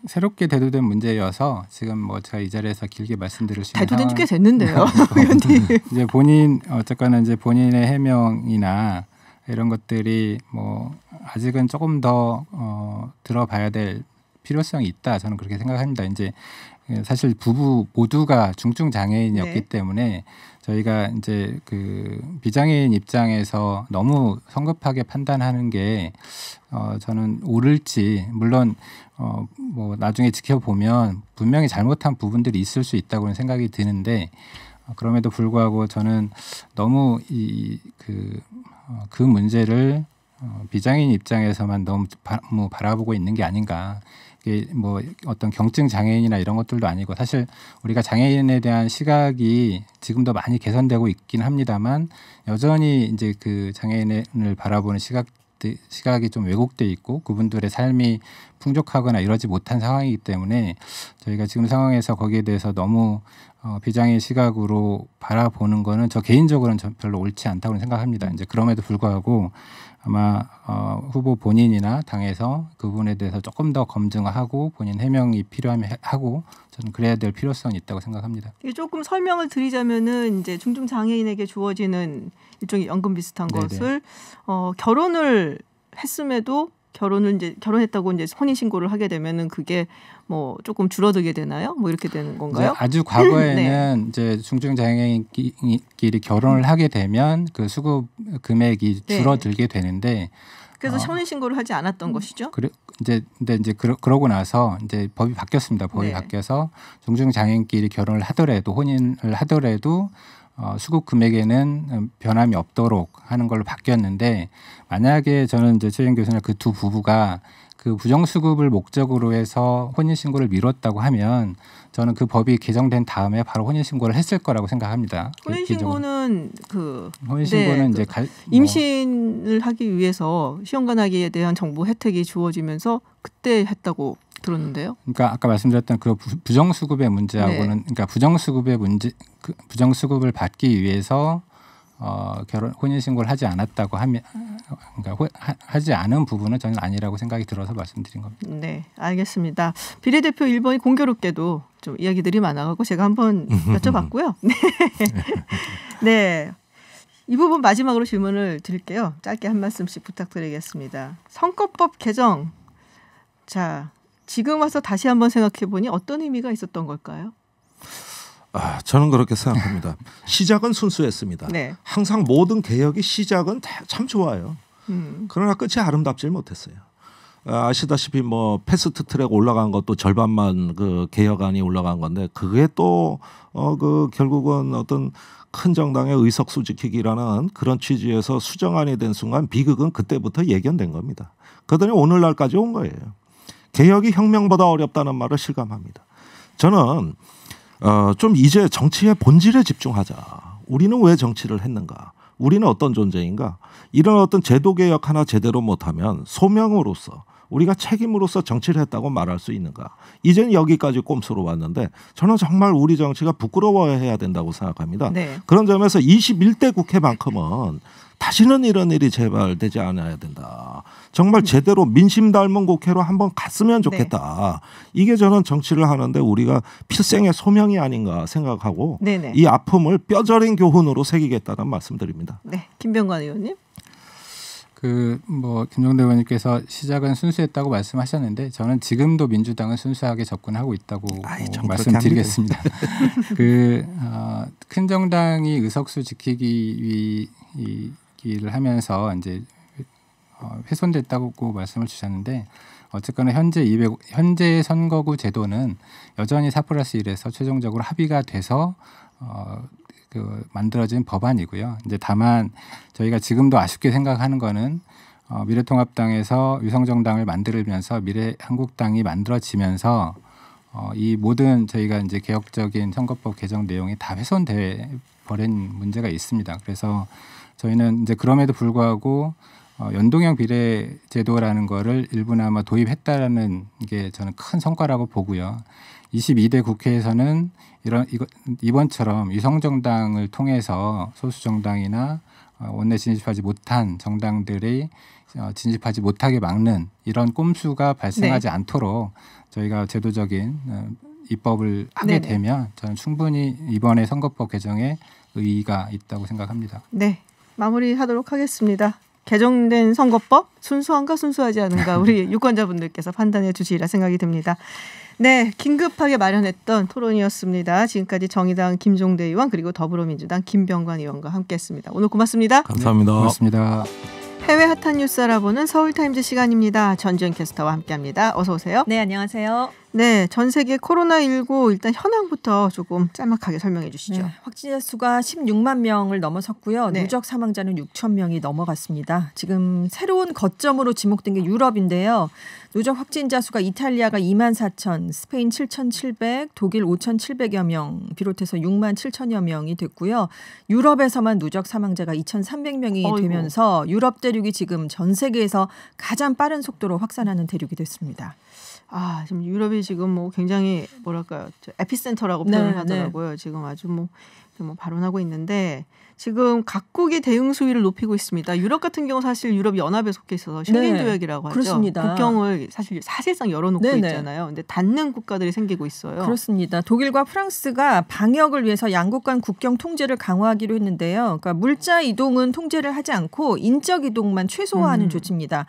새롭게 대두된 문제여서 지금 뭐 제가 이 자리에서 길게 말씀드릴 수 있는 대두된 꽤 됐는데요, (laughs) 의원님. (laughs) 이제 본인 어쨌거나 이제 본인의 해명이나 이런 것들이 뭐 아직은 조금 더 어, 들어봐야 될 필요성이 있다. 저는 그렇게 생각합니다. 이제 사실 부부 모두가 중증 장애인이었기 네. 때문에 저희가 이제 그 비장애인 입장에서 너무 성급하게 판단하는 게 어, 저는 옳을지 물론 어, 뭐 나중에 지켜보면 분명히 잘못한 부분들이 있을 수 있다고는 생각이 드는데 어, 그럼에도 불구하고 저는 너무 이그그 어, 그 문제를 어, 비장애인 입장에서만 너무 뭐 바라보고 있는 게 아닌가 뭐 어떤 경증 장애인이나 이런 것들도 아니고 사실 우리가 장애인에 대한 시각이 지금도 많이 개선되고 있긴 합니다만 여전히 이제 그 장애인을 바라보는 시각 시각이 좀 왜곡돼 있고 그분들의 삶이 풍족하거나 이러지 못한 상황이기 때문에 저희가 지금 상황에서 거기에 대해서 너무 어, 비장애 시각으로 바라보는 거는 저 개인적으로는 별로 옳지 않다고 생각합니다. 이제 그럼에도 불구하고 아마 어, 후보 본인이나 당에서 그 부분에 대해서 조금 더 검증하고 본인 해명이 필요하면 하고 저는 그래야 될 필요성이 있다고 생각합니다. 조금 설명을 드리자면은 이제 중증 장애인에게 주어지는 일종의 연금 비슷한 네네. 것을 어, 결혼을 했음에도 결혼을 이제 결혼했다고 이제 혼인 신고를 하게 되면은 그게 뭐 조금 줄어들게 되나요? 뭐 이렇게 되는 건가요? 아주 (laughs) 과거에는 네. 이제 중증장애인끼리 결혼을 음. 하게 되면 그 수급 금액이 네. 줄어들게 되는데 그래서 혼인 어. 신고를 하지 않았던 음. 것이죠. 그래 이제 근데 이제 그러, 고 나서 이제 법이 바뀌었습니다. 법이 네. 바뀌어서 중증 장애인끼리 결혼을 하더라도 혼인을 하더라도 어, 수급 금액에는 변함이 없도록 하는 걸로 바뀌었는데 만약에 저는 이제 최영 교수나 그두 부부가 그 부정수급을 목적으로 해서 혼인신고를 미뤘다고 하면 저는 그 법이 개정된 다음에 바로 혼인신고를 했을 거라고 생각합니다. 혼인신고는 그 혼인신고는 네, 이제 그 갈, 뭐. 임신을 하기 위해서 시험관하기에 대한 정보 혜택이 주어지면서 그때 했다고 들었는데요. 그러니까 아까 말씀드렸던 그 부정수급의 문제하고는 네. 그러니까 부정수급의 문제 그 부정수급을 받기 위해서 어, 결혼 혼인 신고를 하지 않았다고 하면 그러니까 호, 하, 지 않은 부분은 저는 아니라고 생각이 들어서 말씀드린 겁니다. 네, 알겠습니다. 비례대표 1번이 공교롭게도 좀 이야기들이 많아가고 제가 한번 여쭤봤고요. (laughs) 네. 네. 이 부분 마지막으로 질문을 드릴게요. 짧게 한 말씀씩 부탁드리겠습니다. 선거법 개정. 자, 지금 와서 다시 한번 생각해 보니 어떤 의미가 있었던 걸까요? 아, 저는 그렇게 생각합니다. 네. 시작은 순수했습니다. 네. 항상 모든 개혁의 시작은 참 좋아요. 음. 그러나 끝이 아름답질 못했어요. 아, 아시다시피 뭐 패스트 트랙 올라간 것도 절반만 그 개혁안이 올라간 건데 그게 또어그 결국은 어떤 큰 정당의 의석수 지키기라는 그런 취지에서 수정안이 된 순간 비극은 그때부터 예견된 겁니다. 그러더니 오늘날까지 온 거예요. 개혁이 혁명보다 어렵다는 말을 실감합니다. 저는 어, 좀 이제 정치의 본질에 집중하자. 우리는 왜 정치를 했는가? 우리는 어떤 존재인가? 이런 어떤 제도 개혁 하나 제대로 못하면 소명으로서 우리가 책임으로서 정치를 했다고 말할 수 있는가? 이제는 여기까지 꼼수로 왔는데 저는 정말 우리 정치가 부끄러워해야 된다고 생각합니다. 네. 그런 점에서 21대 국회만큼은 다시는 이런 일이 재발 되지 않아야 된다. 정말 음. 제대로 민심 닮은 국회로 한번 갔으면 좋겠다. 네. 이게 저는 정치를 하는데 우리가 필생의 소명이 아닌가 생각하고 네네. 이 아픔을 뼈저린 교훈으로 새기겠다는 말씀드립니다. 네, 김병관 의원님. 그 뭐 김종대 의원님께서 시작은 순수했다고 말씀하셨는데 저는 지금도 민주당은 순수하게 접근하고 있다고 아이, 말씀드리겠습니다. (laughs) 그큰 어, 정당이 의석수 지키기 위, 이, 이야기를 하면서 이제 어, 훼손됐다고 말씀을 주셨는데 어쨌거나 현재 200 현재 선거구 제도는 여전히 사플러스 1에서 최종적으로 합의가 돼서 어, 그 만들어진 법안이고요. 이제 다만 저희가 지금도 아쉽게 생각하는 거는 어, 미래통합당에서 위성정당을 만들면서 미래한국당이 만들어지면서 어, 이 모든 저희가 이제 개혁적인 선거법 개정 내용이 다 훼손돼 버린 문제가 있습니다. 그래서 저희는 이제 그럼에도 불구하고 어, 연동형 비례 제도라는 거를 일부나마 도입했다라는 게 저는 큰 성과라고 보고요. 22대 국회에서는 이런 이거, 이번처럼 위성정당을 통해서 소수 정당이나 어, 원내 진입하지 못한 정당들이 어, 진입하지 못하게 막는 이런 꼼수가 발생하지 네. 않도록 저희가 제도적인 어, 입법을 하게 네네. 되면 저는 충분히 이번에 선거법 개정에 의의가 있다고 생각합니다. 네. 마무리하도록 하겠습니다. 개정된 선거법 순수한가 순수하지 않은가 우리 (laughs) 유권자분들께서 판단해 주시리라 생각이 듭니다. 네, 긴급하게 마련했던 토론이었습니다. 지금까지 정의당 김종대 의원 그리고 더불어민주당 김병관 의원과 함께했습니다. 오늘 고맙습니다. 네, 감사합니다. 네, 고맙습니다. 해외 핫한 뉴스 알아보는 서울타임즈 시간입니다. 전지현 캐스터와 함께합니다. 어서 오세요. 네, 안녕하세요. 네, 전 세계 코로나19 일단 현황부터 조금 짤막하게 설명해 주시죠. 네, 확진자 수가 16만 명을 넘어섰고요. 네. 누적 사망자는 6천 명이 넘어갔습니다. 지금 새로운 거점으로 지목된 게 유럽인데요. 누적 확진자 수가 이탈리아가 2만 4천, 스페인 7,700, 독일 5,700여 명 비롯해서 6만 7천여 명이 됐고요. 유럽에서만 누적 사망자가 2,300명이 어이구. 되면서 유럽 대륙이 지금 전 세계에서 가장 빠른 속도로 확산하는 대륙이 됐습니다. 아 지금 유럽이 지금 뭐 굉장히 뭐랄까요 에피센터라고 네, 표현을 네, 하더라고요. 네. 지금 아주 뭐, 뭐 발언하고 있는데 지금 각국의 대응 수위를 높이고 있습니다. 유럽 같은 경우 사실 유럽 연합에 속해 있어서 실겐 네, 조약이라고 하죠. 그 국경을 사실 사실상 열어놓고 네네. 네. 있잖아요. 근데 닫는 국가들이 생기고 있어요. 그렇습니다. 독일과 프랑스가 방역을 위해서 양국 간 국경 통제를 강화하기로 했는데요. 그러니까 물자 이동은 통제를 하지 않고 인적 이동만 최소화하는 음. 조치입니다.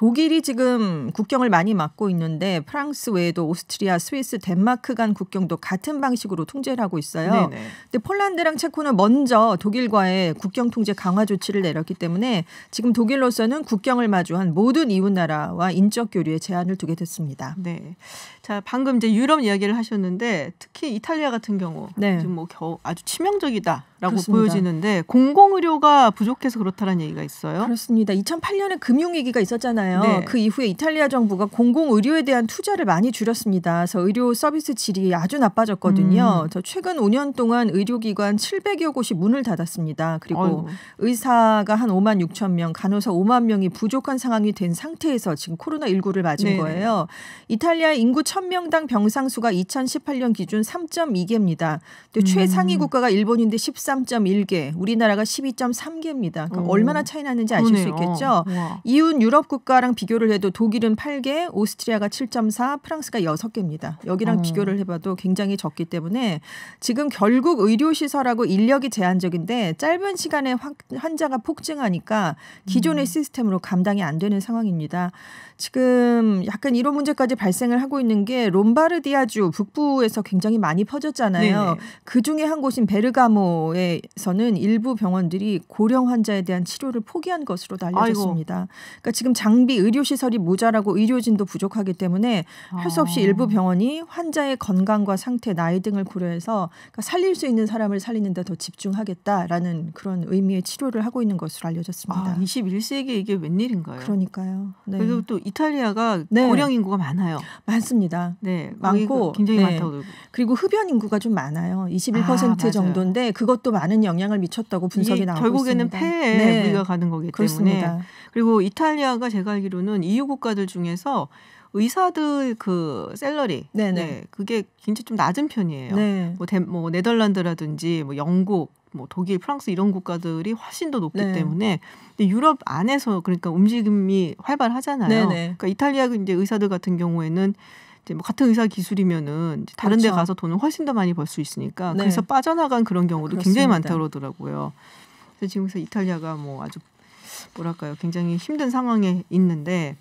독일이 지금 국경을 많이 막고 있는데 프랑스 외에도 오스트리아, 스위스, 덴마크 간 국경도 같은 방식으로 통제를 하고 있어요. 네네. 근데 폴란드랑 체코는 먼저 독일과의 국경 통제 강화 조치를 내렸기 때문에 지금 독일로서는 국경을 마주한 모든 이웃 나라와 인적 교류에 제한을 두게 됐습니다. 네. 자, 방금 이제 유럽 이야기를 하셨는데 특히 이탈리아 같은 경우 네. 지금 뭐 겨우 아주 치명적이다. 라고 그렇습니다. 보여지는데 공공의료가 부족해서 그렇다는 얘기가 있어요. 그렇습니다. 2008년에 금융위기가 있었잖아요. 네. 그 이후에 이탈리아 정부가 공공의료에 대한 투자를 많이 줄였습니다. 그래서 의료 서비스 질이 아주 나빠졌거든요. 음. 최근 5년 동안 의료기관 700여 곳이 문을 닫았습니다. 그리고 어이구. 의사가 한 5만 6천 명, 간호사 5만 명이 부족한 상황이 된 상태에서 지금 코로나19를 맞은 네 거예요. 이탈리아 인구 1000명당 병상 수가 2018년 기준 3.2개입니다. 음. 최상위 국가가 일본인데 14 13.1개, 우리나라가 12.3개입니다. 그러니까 얼마나 차이 났는지 아실 그러네요. 수 있겠죠. 우와. 이웃 유럽 국가랑 비교를 해도 독일은 8개, 오스트리아가 7.4, 프랑스가 6개입니다. 여기랑 어. 비교를 해봐도 굉장히 적기 때문에 지금 결국 의료시설하고 인력이 제한적인데 짧은 시간에 환자가 폭증하니까 기존의 음. 시스템으로 감당이 안 되는 상황입니다. 지금 약간 이런 문제까지 발생을 하고 있는 게 롬바르디아주 북부에서 굉장히 많이 퍼졌잖아요. 그 중에 한 곳인 베르가모의 사에서는 일부 병원들이 고령 환자에 대한 치료를 포기한 것으로 알려졌습니다. 아이고. 그러니까 지금 장비 의료 시설이 모자라고 의료진도 부족하기 때문에 할 수 없이 아. 일부 병원이 환자의 건강과 상태, 나이 등을 고려해서 그러니까 살릴 수 있는 사람을 살리는 데 더 집중하겠다라는 그런 의미의 치료를 하고 있는 것으로 알려졌습니다. 아, 21세기 이게 웬일인가요? 그러니까요. 네. 그리고 또 이탈리아가 네. 고령 인구가 많아요. 많습니다. 네, 많고 굉장히 네. 많다고 그리고 흡연 인구가 좀 많아요. 21% 아, 정도인데 그것도 또 많은 영향을 미쳤다고 분석이 나오고 결국에는 있습니다. 폐에 네. 우리가 가는 거기 때문에 그렇습니다. 그리고 이탈리아가 제가 알기로는 EU 국가들 중에서 의사들 그 셀러리 네네. 네 그게 굉장히 좀 낮은 편이에요. 네. 뭐, 데, 뭐 네덜란드라든지 뭐 영국 뭐 독일, 프랑스 이런 국가들이 훨씬 더 높기 네. 때문에 근데 유럽 안에서 그러니까 움직임이 활발하잖아요. 네네. 네. 그러니까 이탈리아 이제 의사들 같은 경우에는 이제 뭐 같은 의사 기술이면은 다른 그렇죠. 데 가서 돈을 훨씬 더 많이 벌 수 있으니까 네. 그래서 빠져나간 그런 경우도 그렇습니다. 굉장히 많다 그러더라고요. 그래서 지금 서 이탈리아가 뭐 아주 뭐랄까요 굉장히 힘든 상황에 있는데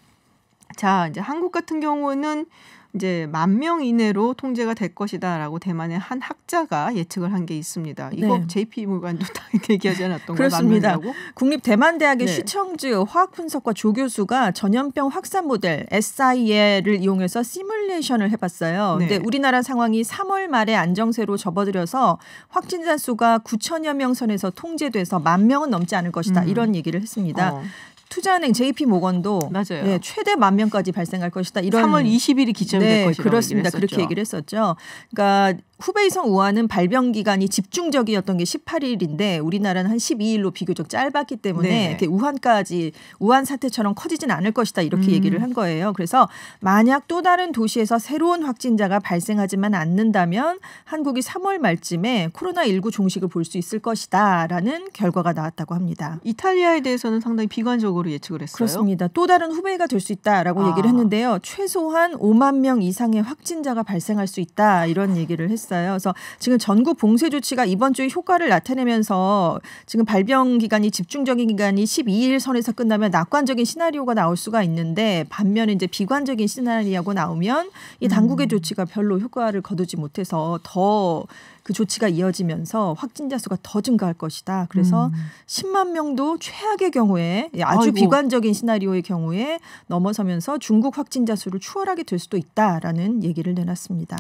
자 이제 한국 같은 경우는 이제 만 명 이내로 통제가 될 것이다라고 대만의 한 학자가 예측을 한 게 있습니다. 이거 네. JP 물관도 다 (laughs) 얘기하지 않았던 그렇습니다. 국립 대만 대학의 네. 슈청즈 화학 분석과 조 교수가 전염병 확산 모델 SIA를 이용해서 시뮬레이션을 해봤어요. 네. 근데 우리나라 상황이 3월 말에 안정세로 접어들여서 확진자 수가 9천여 명 선에서 통제돼서 만 명은 넘지 않을 것이다 음. 이런 얘기를 했습니다. 어. 투자은행 JP 모건도 맞아요. 네, 최대 만 명까지 발생할 것이다. 이런 3월 20일이 기점이 네, 될 것이다. 그렇습니다. 그랬었 그렇게 얘기를 했었죠. 그러니까 후베이성 우한은 발병 기간이 집중적이었던 게 18일인데 우리나라는 한 12일로 비교적 짧았기 때문에 네. 우한까지 우한 사태처럼 커지진 않을 것이다 이렇게 음. 얘기를 한 거예요. 그래서 만약 또 다른 도시에서 새로운 확진자가 발생하지만 않는다면 한국이 3월 말쯤에 코로나19 종식을 볼 수 있을 것이다라는 결과가 나왔다고 합니다. 이탈리아에 대해서는 상당히 비관적으로 예측을 했어요. 그렇습니다. 또 다른 후베이가 될 수 있다라고 아. 얘기를 했는데요. 최소한 5만 명 이상의 확진자가 발생할 수 있다 이런 얘기를 했어요. 나왔어요. 그래서 지금 전국 봉쇄 조치가 이번 주에 효과를 나타내면서 지금 발병 기간이 집중적인 기간이 12일 선에서 끝나면 낙관적인 시나리오가 나올 수가 있는데 반면에 이제 비관적인 시나리오가 나오면 이 당국의 음. 조치가 별로 효과를 거두지 못해서 더 그 조치가 이어지면서 확진자 수가 더 증가할 것이다. 그래서 음. 10만 명도 최악의 경우에 예, 아주 아이고. 비관적인 시나리오의 경우에 넘어서면서 중국 확진자 수를 추월하게 될 수도 있다라는 얘기를 내놨습니다.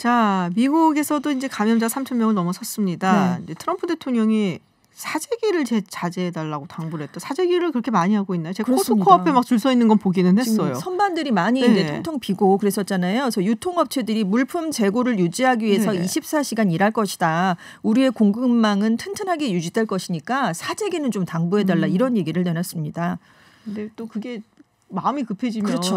자, 미국에서도 이제 감염자 3천 명을 넘어섰습니다. 네. 트럼프 대통령이 사재기를 제, 자제해달라고 당부를 했다. 사재기를 그렇게 많이 하고 있나요? 제가 코스코 앞에 막 줄 서 있는 건 보기는 했어요. 선반들이 많이 네. 이제 통통 비고 그랬었잖아요. 그래서 유통업체들이 물품 재고를 유지하기 위해서 네. 24시간 일할 것이다. 우리의 공급망은 튼튼하게 유지될 것이니까 사재기는 좀 당부해달라 음. 이런 얘기를 내놨습니다. 근데 또 그게 마음이 급해지면 그렇죠.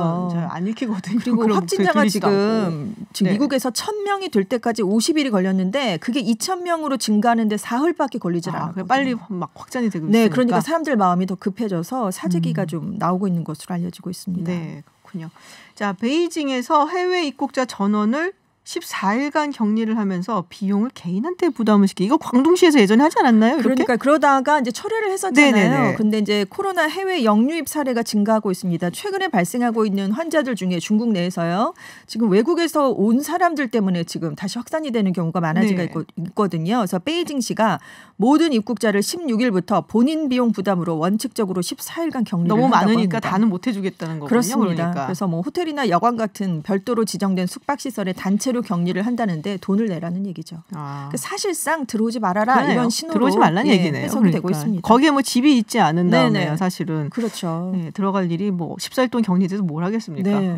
안 읽히거든요. 그리고 확진자가 지금 지금 네. 미국에서 1000명이 될 때까지 50일이 걸렸는데 그게 2000명으로 증가하는데 사흘밖에 걸리질 아, 않아요. 빨리 막 확산이 되고 네, 있으니까. 그러니까 사람들 마음이 더 급해져서 사재기가 음. 좀 나오고 있는 것으로 알려지고 있습니다. 네, 그렇군요. 자, 베이징에서 해외 입국자 전원을 14일간 격리를 하면서 비용을 개인한테 부담을 시키. 이거 광동시에서 예전에 하지 않았나요? 이렇게? 그러니까 그러다가 이제 철회를 했었잖아요. 네네 근데 이제 코로나 해외 영유입 사례가 증가하고 있습니다. 최근에 발생하고 있는 환자들 중에 중국 내에서요. 지금 외국에서 온 사람들 때문에 지금 다시 확산이 되는 경우가 많아지가 네. 있거든요. 그래서 베이징시가 모든 입국자를 16일부터 본인 비용 부담으로 원칙적으로 14일간 격리를 너무 많으니까 합니다. 다는 못 해주겠다는 거군요. 그렇습니다. 그러니까. 그래서 뭐 호텔이나 여관 같은 별도로 지정된 숙박시설의 단체 강제로 격리를 한다는데 돈을 내라는 얘기죠. 아. 그 사실상 들어오지 말아라 그러요 이런 신호로 들어오지 말라는 예, 얘기네요. 해석이 그러니까. 되고 있습니다. 거기에 뭐 집이 있지 않은 다음에 사실은 그렇죠. 예, 들어갈 일이 뭐 14일 동안 격리돼서 뭘 하겠습니까? 네.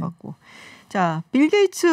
자, 빌 게이츠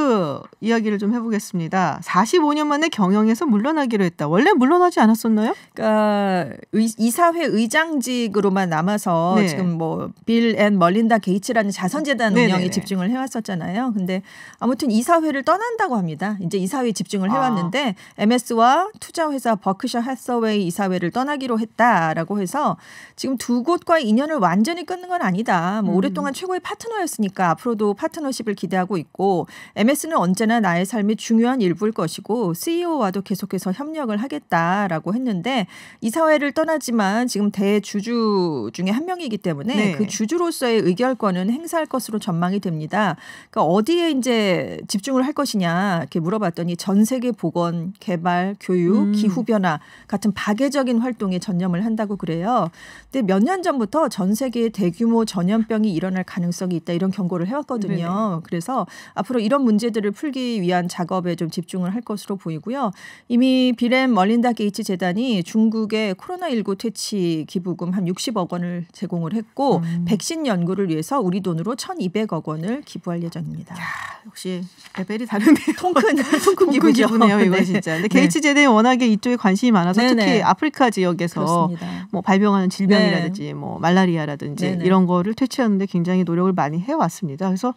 이야기를 좀 해보겠습니다. 45년 만에 경영에서 물러나기로 했다. 원래 물러나지 않았었나요? 그러니까 의, 이사회 의장직으로만 남아서 네. 지금 뭐 빌 앤 멀린다 게이츠라는 자선재단 운영에 네네네. 집중을 해왔었잖아요. 근데 아무튼 이사회를 떠난다고 합니다. 이제 이사회에 집중을 아. 해왔는데 아. MS와 투자회사 버크셔 하서웨이 이사회를 떠나기로 했다라고 해서 지금 두곳과 인연을 완전히 끊는 건 아니다. 뭐 음. 오랫동안 음. 최고의 파트너였으니까 앞으로도 파트너십을 기대하고 기대하고 있고 MS는 언제나 나의 삶의 중요한 일부일 것이고 CEO와도 계속해서 협력을 하겠다라고 했는데 이 사회를 떠나지만 지금 대주주 중에 한 명이기 때문에 네. 그 주주로서의 의결권은 행사할 것으로 전망이 됩니다. 그러니까 어디에 이제 집중을 할 것이냐 이렇게 물어봤더니 전 세계 보건, 개발, 교육, 음. 기후 변화 같은 파괴적인 활동에 전념을 한다고 그래요. 근데 몇 년 전부터 전 세계에 대규모 전염병이 일어날 가능성이 있다 이런 경고를 해왔거든요. 네네. 그래서 있어서 앞으로 이런 문제들을 풀기 위한 작업에 좀 집중을 할 것으로 보이고요. 이미 비렘 멀린다 게이츠 재단이 중국의 코로나19 퇴치 기부금 한 60억 원을 제공을 했고 음. 백신 연구를 위해서 우리 돈으로 1,200억 원을 기부할 예정입니다. 야, 역시 레벨이 다른데 (laughs) 통큰 통큰 기부 기부네요, 이거 네. 진짜. 근데 게이츠 네. 재단이 워낙에 이쪽에 관심이 많아서 네네. 특히 네. 아프리카 지역에서 그렇습니다. 뭐 발병하는 질병이라든지 네. 뭐 말라리아라든지 네네. 네. 이런 거를 퇴치하는데 굉장히 노력을 많이 해왔습니다. 그래서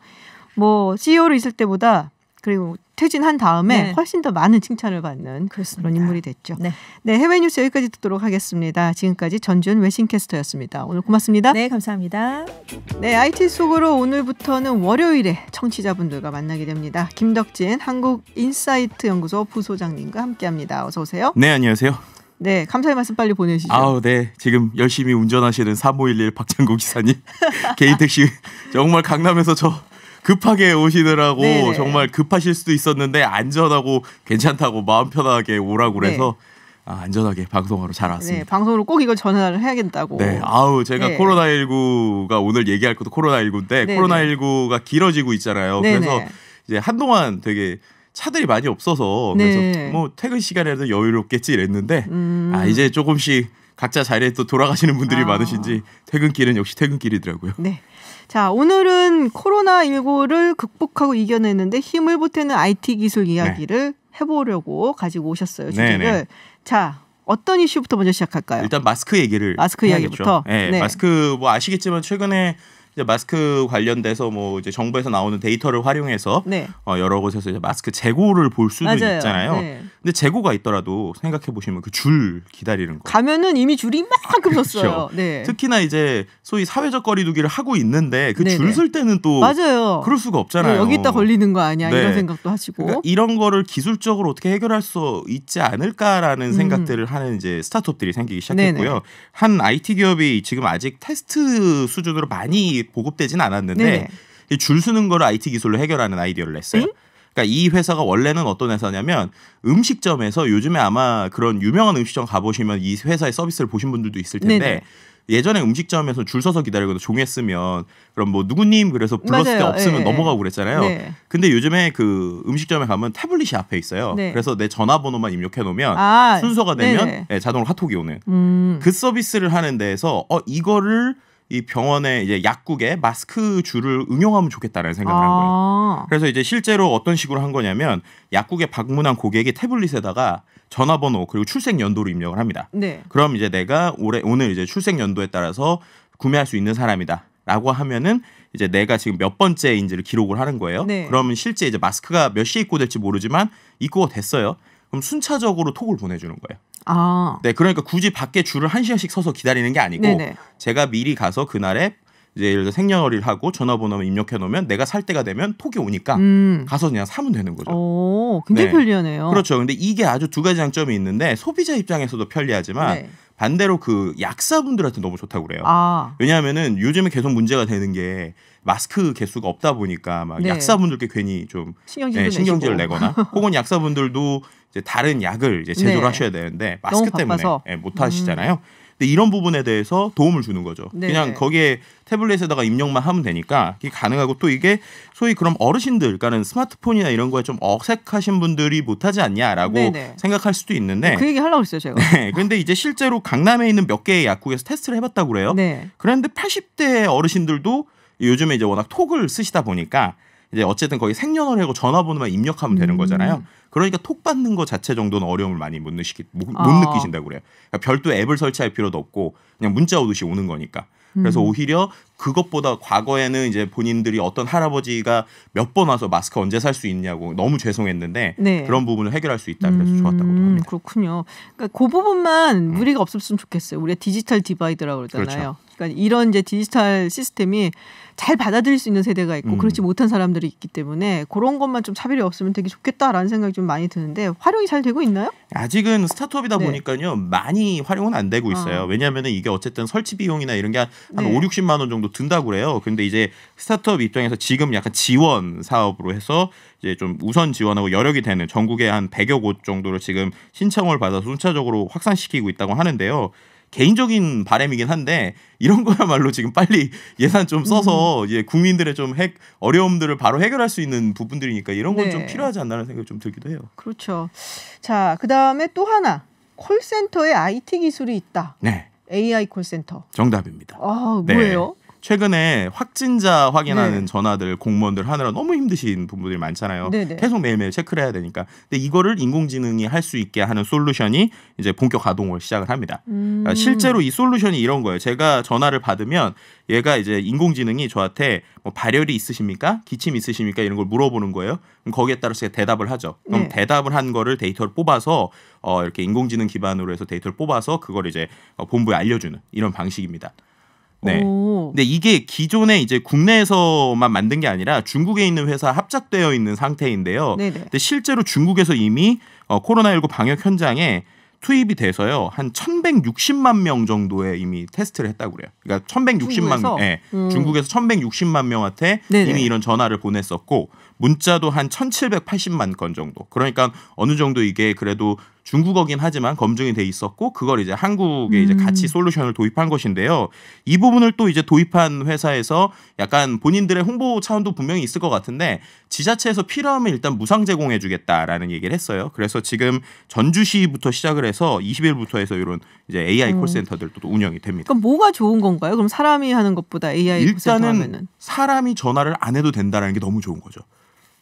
뭐 CEO로 있을 때보다 그리고 퇴진한 다음에 네. 훨씬 더 많은 칭찬을 받는 그렇습니다. 그런 인물이 됐죠. 네. 네, 해외 뉴스 여기까지 듣도록 하겠습니다. 지금까지 전준 외신캐스터였습니다. 오늘 고맙습니다. 네, 감사합니다. 네, IT 속으로 오늘부터는 월요일에 청취자분들과 만나게 됩니다. 김덕진 한국인사이트 연구소 부소장님과 함께합니다. 어서 오세요. 네, 안녕하세요. 네, 감사의 말씀 빨리 보내시죠. 아우, 네. 지금 열심히 운전하시는 3511 박창국 기사님 개인 택시 정말 강남에서 저 급하게 오시느라고 네네. 정말 급하실 수도 있었는데 안전하고 괜찮다고 마음 편하게 오라고 네. 그래서 네. 아, 안전하게 방송하러 잘 네, 왔습니다. 네, 방송으로 꼭 이걸 전화를 해야겠다고. 네, 아우 제가 네. 코로나19가 오늘 얘기할 것도 코로나19인데 코로나19가 길어지고 있잖아요. 네네. 그래서 이제 한동안 되게 차들이 많이 없어서 그래서 네. 뭐 퇴근 시간에도 여유롭겠지 이랬는데 음. 아 이제 조금씩 각자 자리에 또 돌아가시는 분들이 아. 많으신지 퇴근길은 역시 퇴근길이더라고요. 네. 자, 오늘은 코로나19를 극복하고 이겨내는데 힘을 보태는 IT 기술 이야기를 네. 해보려고 가지고 오셨어요. 네, 네. 주제를. 네네. 자, 어떤 이슈부터 먼저 시작할까요? 일단 마스크 얘기를 마스크 해야겠죠. 이야기부터. 네, 네. 마스크 뭐 아시겠지만 최근에 이제 마스크 관련돼서 뭐 이제 정부에서 나오는 데이터를 활용해서 네. 어, 여러 곳에서 이제 마스크 재고를 볼 수도 맞아요. 있잖아요. 네. 근데 재고가 있더라도 생각해 보시면 그 줄 기다리는 거. 가면은 이미 줄이 막큼었어요 아, 그렇죠. 네. 특히나 이제 소위 사회적 거리두기를 하고 있는데 그 줄쓸 네, 네. 때는 또 맞아요. 그럴 수가 없잖아요. 네, 여기 있다 걸리는 거 아니야 네. 이런 생각도 하시고 그러니까 이런 거를 기술적으로 어떻게 해결할 수 있지 않을까라는 음. 생각들을 하는 이제 스타트업들이 생기기 시작했고요. 네네. 네. 한 IT 기업이 지금 아직 테스트 수준으로 많이 보급되진 않았는데 줄 쓰는 걸 IT 기술로 해결하는 아이디어를 냈어요. 응? 그러니까 이 회사가 원래는 어떤 회사냐면 음식점에서 요즘에 아마 그런 유명한 음식점 가보시면 이 회사의 서비스를 보신 분들도 있을 텐데 네네. 예전에 음식점에서 줄 서서 기다리거나 종했으면 그럼 뭐 누구님 그래서 불렀을 맞아요. 때 없으면 네. 넘어가고 그랬잖아요. 네. 근데 요즘에 그 음식점에 가면 태블릿이 앞에 있어요. 네. 그래서 내 전화번호만 입력해 놓으면 아, 순서가 되면 예, 자동으로 카톡이 오는 음. 그 서비스를 하는 데에서 어 이거를 이병원에 이제 약국에 마스크 줄을 응용하면 좋겠다라는 생각을 아. 한 거예요. 아. 그래서 이제 실제로 어떤 식으로 한 거냐면 약국에 방문한 고객이 태블릿에다가 전화번호 그리고 출생 연도를 입력을 합니다. 네. 그럼 이제 내가 올해 오늘 이제 출생 연도에 따라서 구매할 수 있는 사람이다. 라고 하면은 이제 내가 지금 몇 번째인지를 기록을 하는 거예요. 네. 그러면 실제 이제 마스크가 몇 시에 입고 될지 모르지만 입고가 됐어요. 그럼 순차적으로 톡을 보내주는 거예요. 아. 네, 그러니까 굳이 밖에 줄을 한 시간씩 서서 기다리는 게 아니고 네네. 제가 미리 가서 그날에 이제 예를 들어 생년월일 하고 전화번호만 입력해 놓으면 내가 살 때가 되면 톡이 오니까 음. 가서 그냥 사면 되는 거죠. 오, 굉장히 네. 편리하네요. 그렇죠. 근데 이게 아주 두 가지 장점이 있는데 소비자 입장에서도 편리하지만 네. 반대로 그 약사분들한테 너무 좋다고 그래요. 아. 왜냐하면은 요즘에 계속 문제가 되는 게 마스크 개수가 없다 보니까 막 네. 약사분들께 괜히 좀 신경질을, 예, 신경질을 내거나 (laughs) 혹은 약사분들도 이제 다른 약을 이제 제조를 네. 하셔야 되는데 마스크 때문에 예, 못 하시잖아요. 음. 근데 이런 부분에 대해서 도움을 주는 거죠. 네. 그냥 거기에 태블릿에다가 입력만 하면 되니까 이게 가능하고 또 이게 소위 그럼 어르신들, 그러니까는 스마트폰이나 이런 거에 좀 어색하신 분들이 못하지 않냐라고 네네. 네. 생각할 수도 있는데 네, 그 얘기 하려고 했어요 제가. 네, 근데 이제 실제로 강남에 있는 몇 개의 약국에서 테스트를 해봤다고 그래요. 네. 그런데 80대 어르신들도 요즘에 이제 워낙 톡을 쓰시다 보니까 이제 어쨌든 거기 생년월일하고 전화번호만 입력하면 되는 음. 거잖아요. 그러니까 톡 받는 거 자체 정도는 어려움을 많이 못, 느끼, 못, 아. 느끼신다고 그래요. 그러니까 별도 앱을 설치할 필요도 없고 그냥 문자 오듯이 오는 거니까. 그래서 음. 오히려 그것보다 과거에는 이제 본인들이 어떤 할아버지가 몇 번 와서 마스크 언제 살 수 있냐고 너무 죄송했는데 네. 그런 부분을 해결할 수 있다 그래서 음. 좋았다고 합니다. 그렇군요. 그러니까 그 부분만 무리가 음. 없었으면 좋겠어요. 우리가 디지털 디바이드라고 그러잖아요. 그렇죠. 그러니까 이런 이제 디지털 시스템이 잘 받아들일 수 있는 세대가 있고 음. 그렇지 못한 사람들이 있기 때문에 그런 것만 좀 차별이 없으면 되게 좋겠다라는 생각이 좀 많이 드는데 활용이 잘 되고 있나요? 아직은 스타트업이다 네. 보니까요 많이 활용은 안 되고 있어요. 아. 왜냐하면 이게 어쨌든 설치 비용이나 이런 게한 네. 5, 60만 원 정도 든다고 그래요. 근데 이제 스타트업 입장에서 지금 약간 지원 사업으로 해서 이제 좀 우선 지원하고 여력이 되는 전국에 한 100여 곳 정도를 지금 신청을 받아서 순차적으로 확산시키고 있다고 하는데요. 개인적인 바램이긴 한데 이런 거야말로 지금 빨리 예산 좀 써서 음. 이제 국민들의 좀 핵 어려움들을 바로 해결할 수 있는 부분들이니까 이런 건좀 네. 필요하지 않나라는 생각이 좀 들기도 해요. 그렇죠. 자, 그다음에 또 하나 콜센터에 IT 기술이 있다. 네. AI 콜센터. 정답입니다. 아, 뭐예요? 네. 최근에 확진자 확인하는 네. 전화들 공무원들 하느라 너무 힘드신 분들이 많잖아요. 네네. 네. 계속 매일매일 체크를 해야 되니까. 근데 이거를 인공지능이 할 수 있게 하는 솔루션이 이제 본격 가동을 시작을 합니다. 그러니까 음. 그러니까 실제로 이 솔루션이 이런 거예요. 제가 전화를 받으면 얘가 이제 인공지능이 저한테 뭐 발열이 있으십니까? 기침 있으십니까? 이런 걸 물어보는 거예요. 그럼 거기에 따라서 제가 대답을 하죠. 그럼 네. 대답을 한 거를 데이터를 뽑아서 어 이렇게 인공지능 기반으로 해서 데이터를 뽑아서 그걸 이제 어, 본부에 알려주는 이런 방식입니다. 네. 근데 이게 기존에 이제 국내에서만 만든 게 아니라 중국에 있는 회사 합작되어 있는 상태인데요. 네네. 근데 실제로 중국에서 이미 어, 코로나19 방역 현장에 투입이 돼서요. 한 1160만 명 정도에 이미 테스트를 했다고 그래요. 그러니까 1160만 중 예. 음. 중국에서 1160만 명한테 네네. 이미 이런 전화를 보냈었고 문자도 한 1780만 건 정도. 그러니까 어느 정도 이게 그래도 중국어긴 하지만 검증이 돼 있었고 그걸 이제 한국에 음. 이제 같이 솔루션을 도입한 것인데요. 이 부분을 또 이제 도입한 회사에서 약간 본인들의 홍보 차원도 분명히 있을 것 같은데 지자체에서 필요하면 일단 무상 제공해 주겠다라는 얘기를 했어요. 그래서 지금 전주시부터 시작을 해서 20일부터 해서 이런 이제 AI 음. 콜센터들도 운영이 됩니다. 그럼 뭐가 좋은 건가요? 그럼 사람이 하는 것보다 AI 일단은 사람이 전화를 안 해도 된다라는 게 너무 좋은 거죠.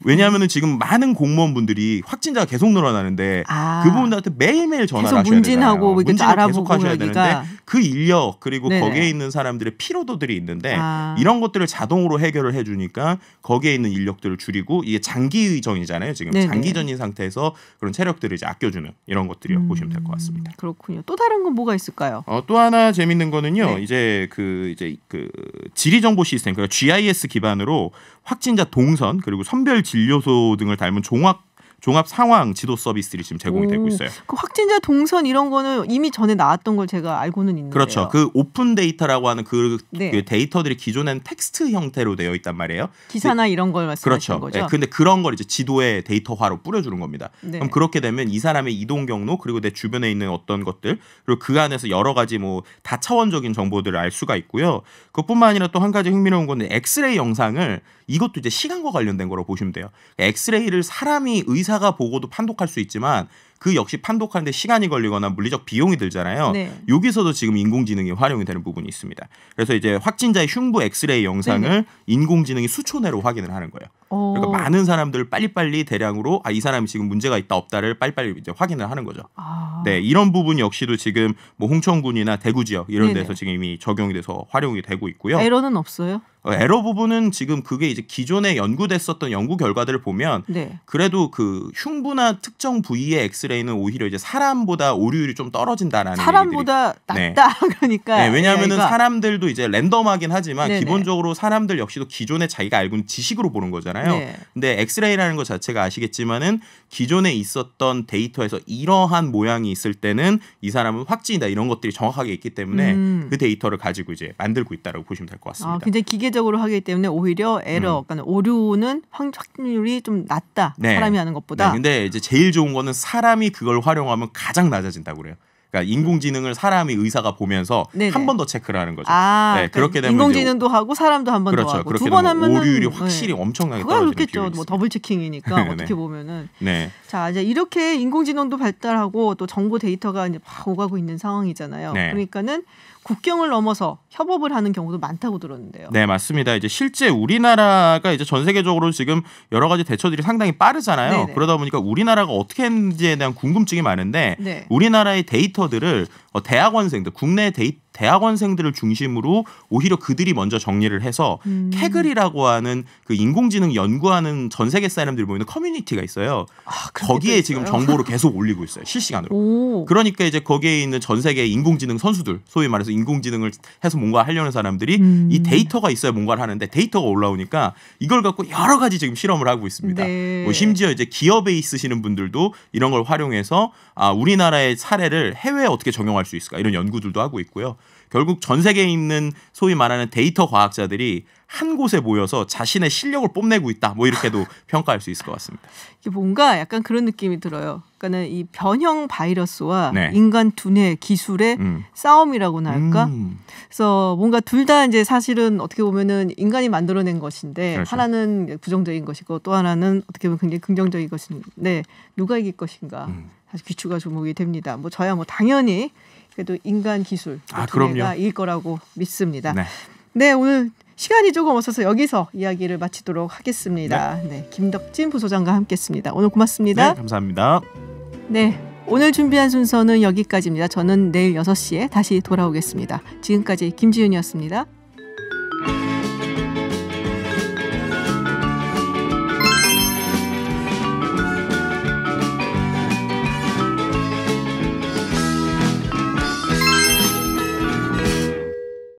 왜냐하면 지금 많은 공무원분들이 확진자가 계속 늘어나는데 아. 그분들한테 매일매일 전화를 하셔야 문진하고 되잖아요. 문진 계속 하셔야 그러기 되는데 그 인력 그리고 네네. 거기에 있는 사람들의 피로도들이 있는데 아. 이런 것들을 자동으로 해결을 해주니까 거기에 있는 인력들을 줄이고 이게 장기전이잖아요. 지금 네네. 장기전인 상태에서 그런 체력들을 이제 아껴주는 이런 것들이요 음. 보시면 될 것 같습니다. 그렇군요. 또 다른 건 뭐가 있을까요? 어, 또 하나 재밌는 거는요. 네. 이제 그 이제 그 지리 정보 시스템 그러니까 GIS 기반으로 확진자 동선 그리고 선별 진료소 등을 닮은 종합 종합 상황 지도 서비스를 지금 제공이 오, 되고 있어요. 그 확진자 동선 이런 거는 이미 전에 나왔던 걸 제가 알고는 있는데요. 그렇죠. 그 오픈 데이터라고 하는 그, 네. 그 데이터들이 기존에는 텍스트 형태로 되어 있단 말이에요. 기사나 그 이런 걸 말씀하시는 그렇죠. 거죠. 네, 근데 그런 걸 이제 지도에 데이터화로 뿌려주는 겁니다. 네. 그럼 그렇게 되면 이 사람의 이동 경로 그리고 내 주변에 있는 어떤 것들 그리고 그 안에서 여러 가지 뭐 다차원적인 정보들을 알 수가 있고요. 그것뿐만 아니라 또 한 가지 흥미로운 거는 엑스레이 영상을 이것도 이제 시간과 관련된 거로 보시면 돼요. 엑스레이를 사람이 의사 시차가 보고도 판독할 수 있지만 그 역시 판독하는데 시간이 걸리거나 물리적 비용이 들잖아요. 네. 여기서도 지금 인공지능이 활용이 되는 부분이 있습니다. 그래서 이제 확진자의 흉부 엑스레이 영상을 네 인공지능이 수초 내로 확인을 하는 거예요. 오. 어. 그러니까 많은 사람들을 빨리빨리 대량으로 아 이 사람이 지금 문제가 있다 없다를 빨리빨리 이제 확인을 하는 거죠. 아. 네 이런 부분 역시도 지금 뭐 홍천군이나 대구 지역 이런 네네. 데서 지금 이미 적용이 돼서 활용이 되고 있고요. 에러는 없어요? 어, 에러 부분은 지금 그게 이제 기존에 연구됐었던 연구 결과들을 보면 네. 그래도 그 흉부나 특정 부위의 엑스레이 레이는 오히려 이제 사람보다 오류율이 좀 떨어진다라는 사람보다 얘다 네. (laughs) 그러니까 네, 왜냐하면은 a 예, 예, 사람들도 이제 랜덤하긴 하지만 네네. 기본적으로 사람들 역시도 기존에 자기가 알고 있는 지식으로 보는 거잖아요. 네. 근데 엑스레이라는 것 자체가 아시겠지만은 기존에 있었던 데이터에서 이러한 모양이 있을 때는 이 사람은 확진이다 이런 것들이 정확하게 있기 때문에 음. 그 데이터를 가지고 이제 만들고 있다라고 보시면 될것 아, 같습니다. 아, 굉장히 기계적으로 하기 때문에 오히려 에러, 음. 그러니까 오류는 확률이 좀 낮다. 네. 사람이 하는 것보다. 네, 근데 이제 제일 좋은 거는 사람이 사람이 그걸 활용하면 가장 낮아진다고 그래요. 그러니까 인공지능을 사람이 의사가 보면서 한 번 더 체크를 하는 거죠. 아, 네, 그러니까 그렇게 되면 인공지능도 하고 사람도 한 번더 그렇죠. 하고 두번 뭐 하면 오류율이 네. 확실히 네. 엄청나게 그거 그렇겠죠. 뭐 더블 체킹이니까 (laughs) 네. 어떻게 보면은 네. 자 이제 이렇게 인공지능도 발달하고 또 정보 데이터가 이제 막 오가고 있는 상황이잖아요. 네. 그러니까는 국경을 넘어서 협업을 하는 경우도 많다고 들었는데요. 네, 맞습니다. 이제 실제 우리나라가 이제 전 세계적으로 지금 여러 가지 대처들이 상당히 빠르잖아요. 네네. 네. 그러다 보니까 우리나라가 어떻게 했는지에 대한 궁금증이 많은데 네. 우리나라의 데이터들을 어, 대학원생들, 국내 데이터 대학원생들을 중심으로 오히려 그들이 먼저 정리를 해서 음. 캐글이라고 하는 그 인공지능 연구하는 전 세계 사람들이 모이는 커뮤니티가 있어요. 아, 거기에 지금 정보를 계속 올리고 있어요. 실시간으로. 오. 그러니까 이제 거기에 있는 전 세계 인공지능 선수들, 소위 말해서 인공지능을 해서 뭔가 하려는 사람들이 음. 이 데이터가 있어야 뭔가를 하는데 데이터가 올라오니까 이걸 갖고 여러 가지 지금 실험을 하고 있습니다. 네. 뭐 심지어 이제 기업에 있으시는 분들도 이런 걸 활용해서 아, 우리나라의 사례를 해외에 어떻게 적용할 수 있을까 이런 연구들도 하고 있고요. 결국 전 세계에 있는 소위 말하는 데이터 과학자들이 한 곳에 모여서 자신의 실력을 뽐내고 있다. 뭐 이렇게도 (laughs) 평가할 수 있을 것 같습니다. 이게 뭔가 약간 그런 느낌이 들어요. 그러니까는 이 변형 바이러스와 네. 인간 두뇌 기술의 음. 싸움이라고나 할까? 음. 그래서 뭔가 둘 다 이제 사실은 어떻게 보면은 인간이 만들어낸 것인데 그렇죠. 하나는 부정적인 것이고 또 하나는 어떻게 보면 굉장히 긍정적인 것인데 누가 이길 것인가? 음. 사실 귀추가 주목이 됩니다. 뭐 저야 뭐 당연히 그래도 인간 기술 아, 그럼요. 이길 거라고 믿습니다. 네. 네. 오늘 시간이 조금 없어서 여기서 이야기를 마치도록 하겠습니다. 네, 네 김덕진 부소장과 함께했습니다. 오늘 고맙습니다. 네, 감사합니다. 네, 오늘 준비한 순서는 여기까지입니다. 저는 내일 6시에 다시 돌아오겠습니다. 지금까지 김지윤이었습니다.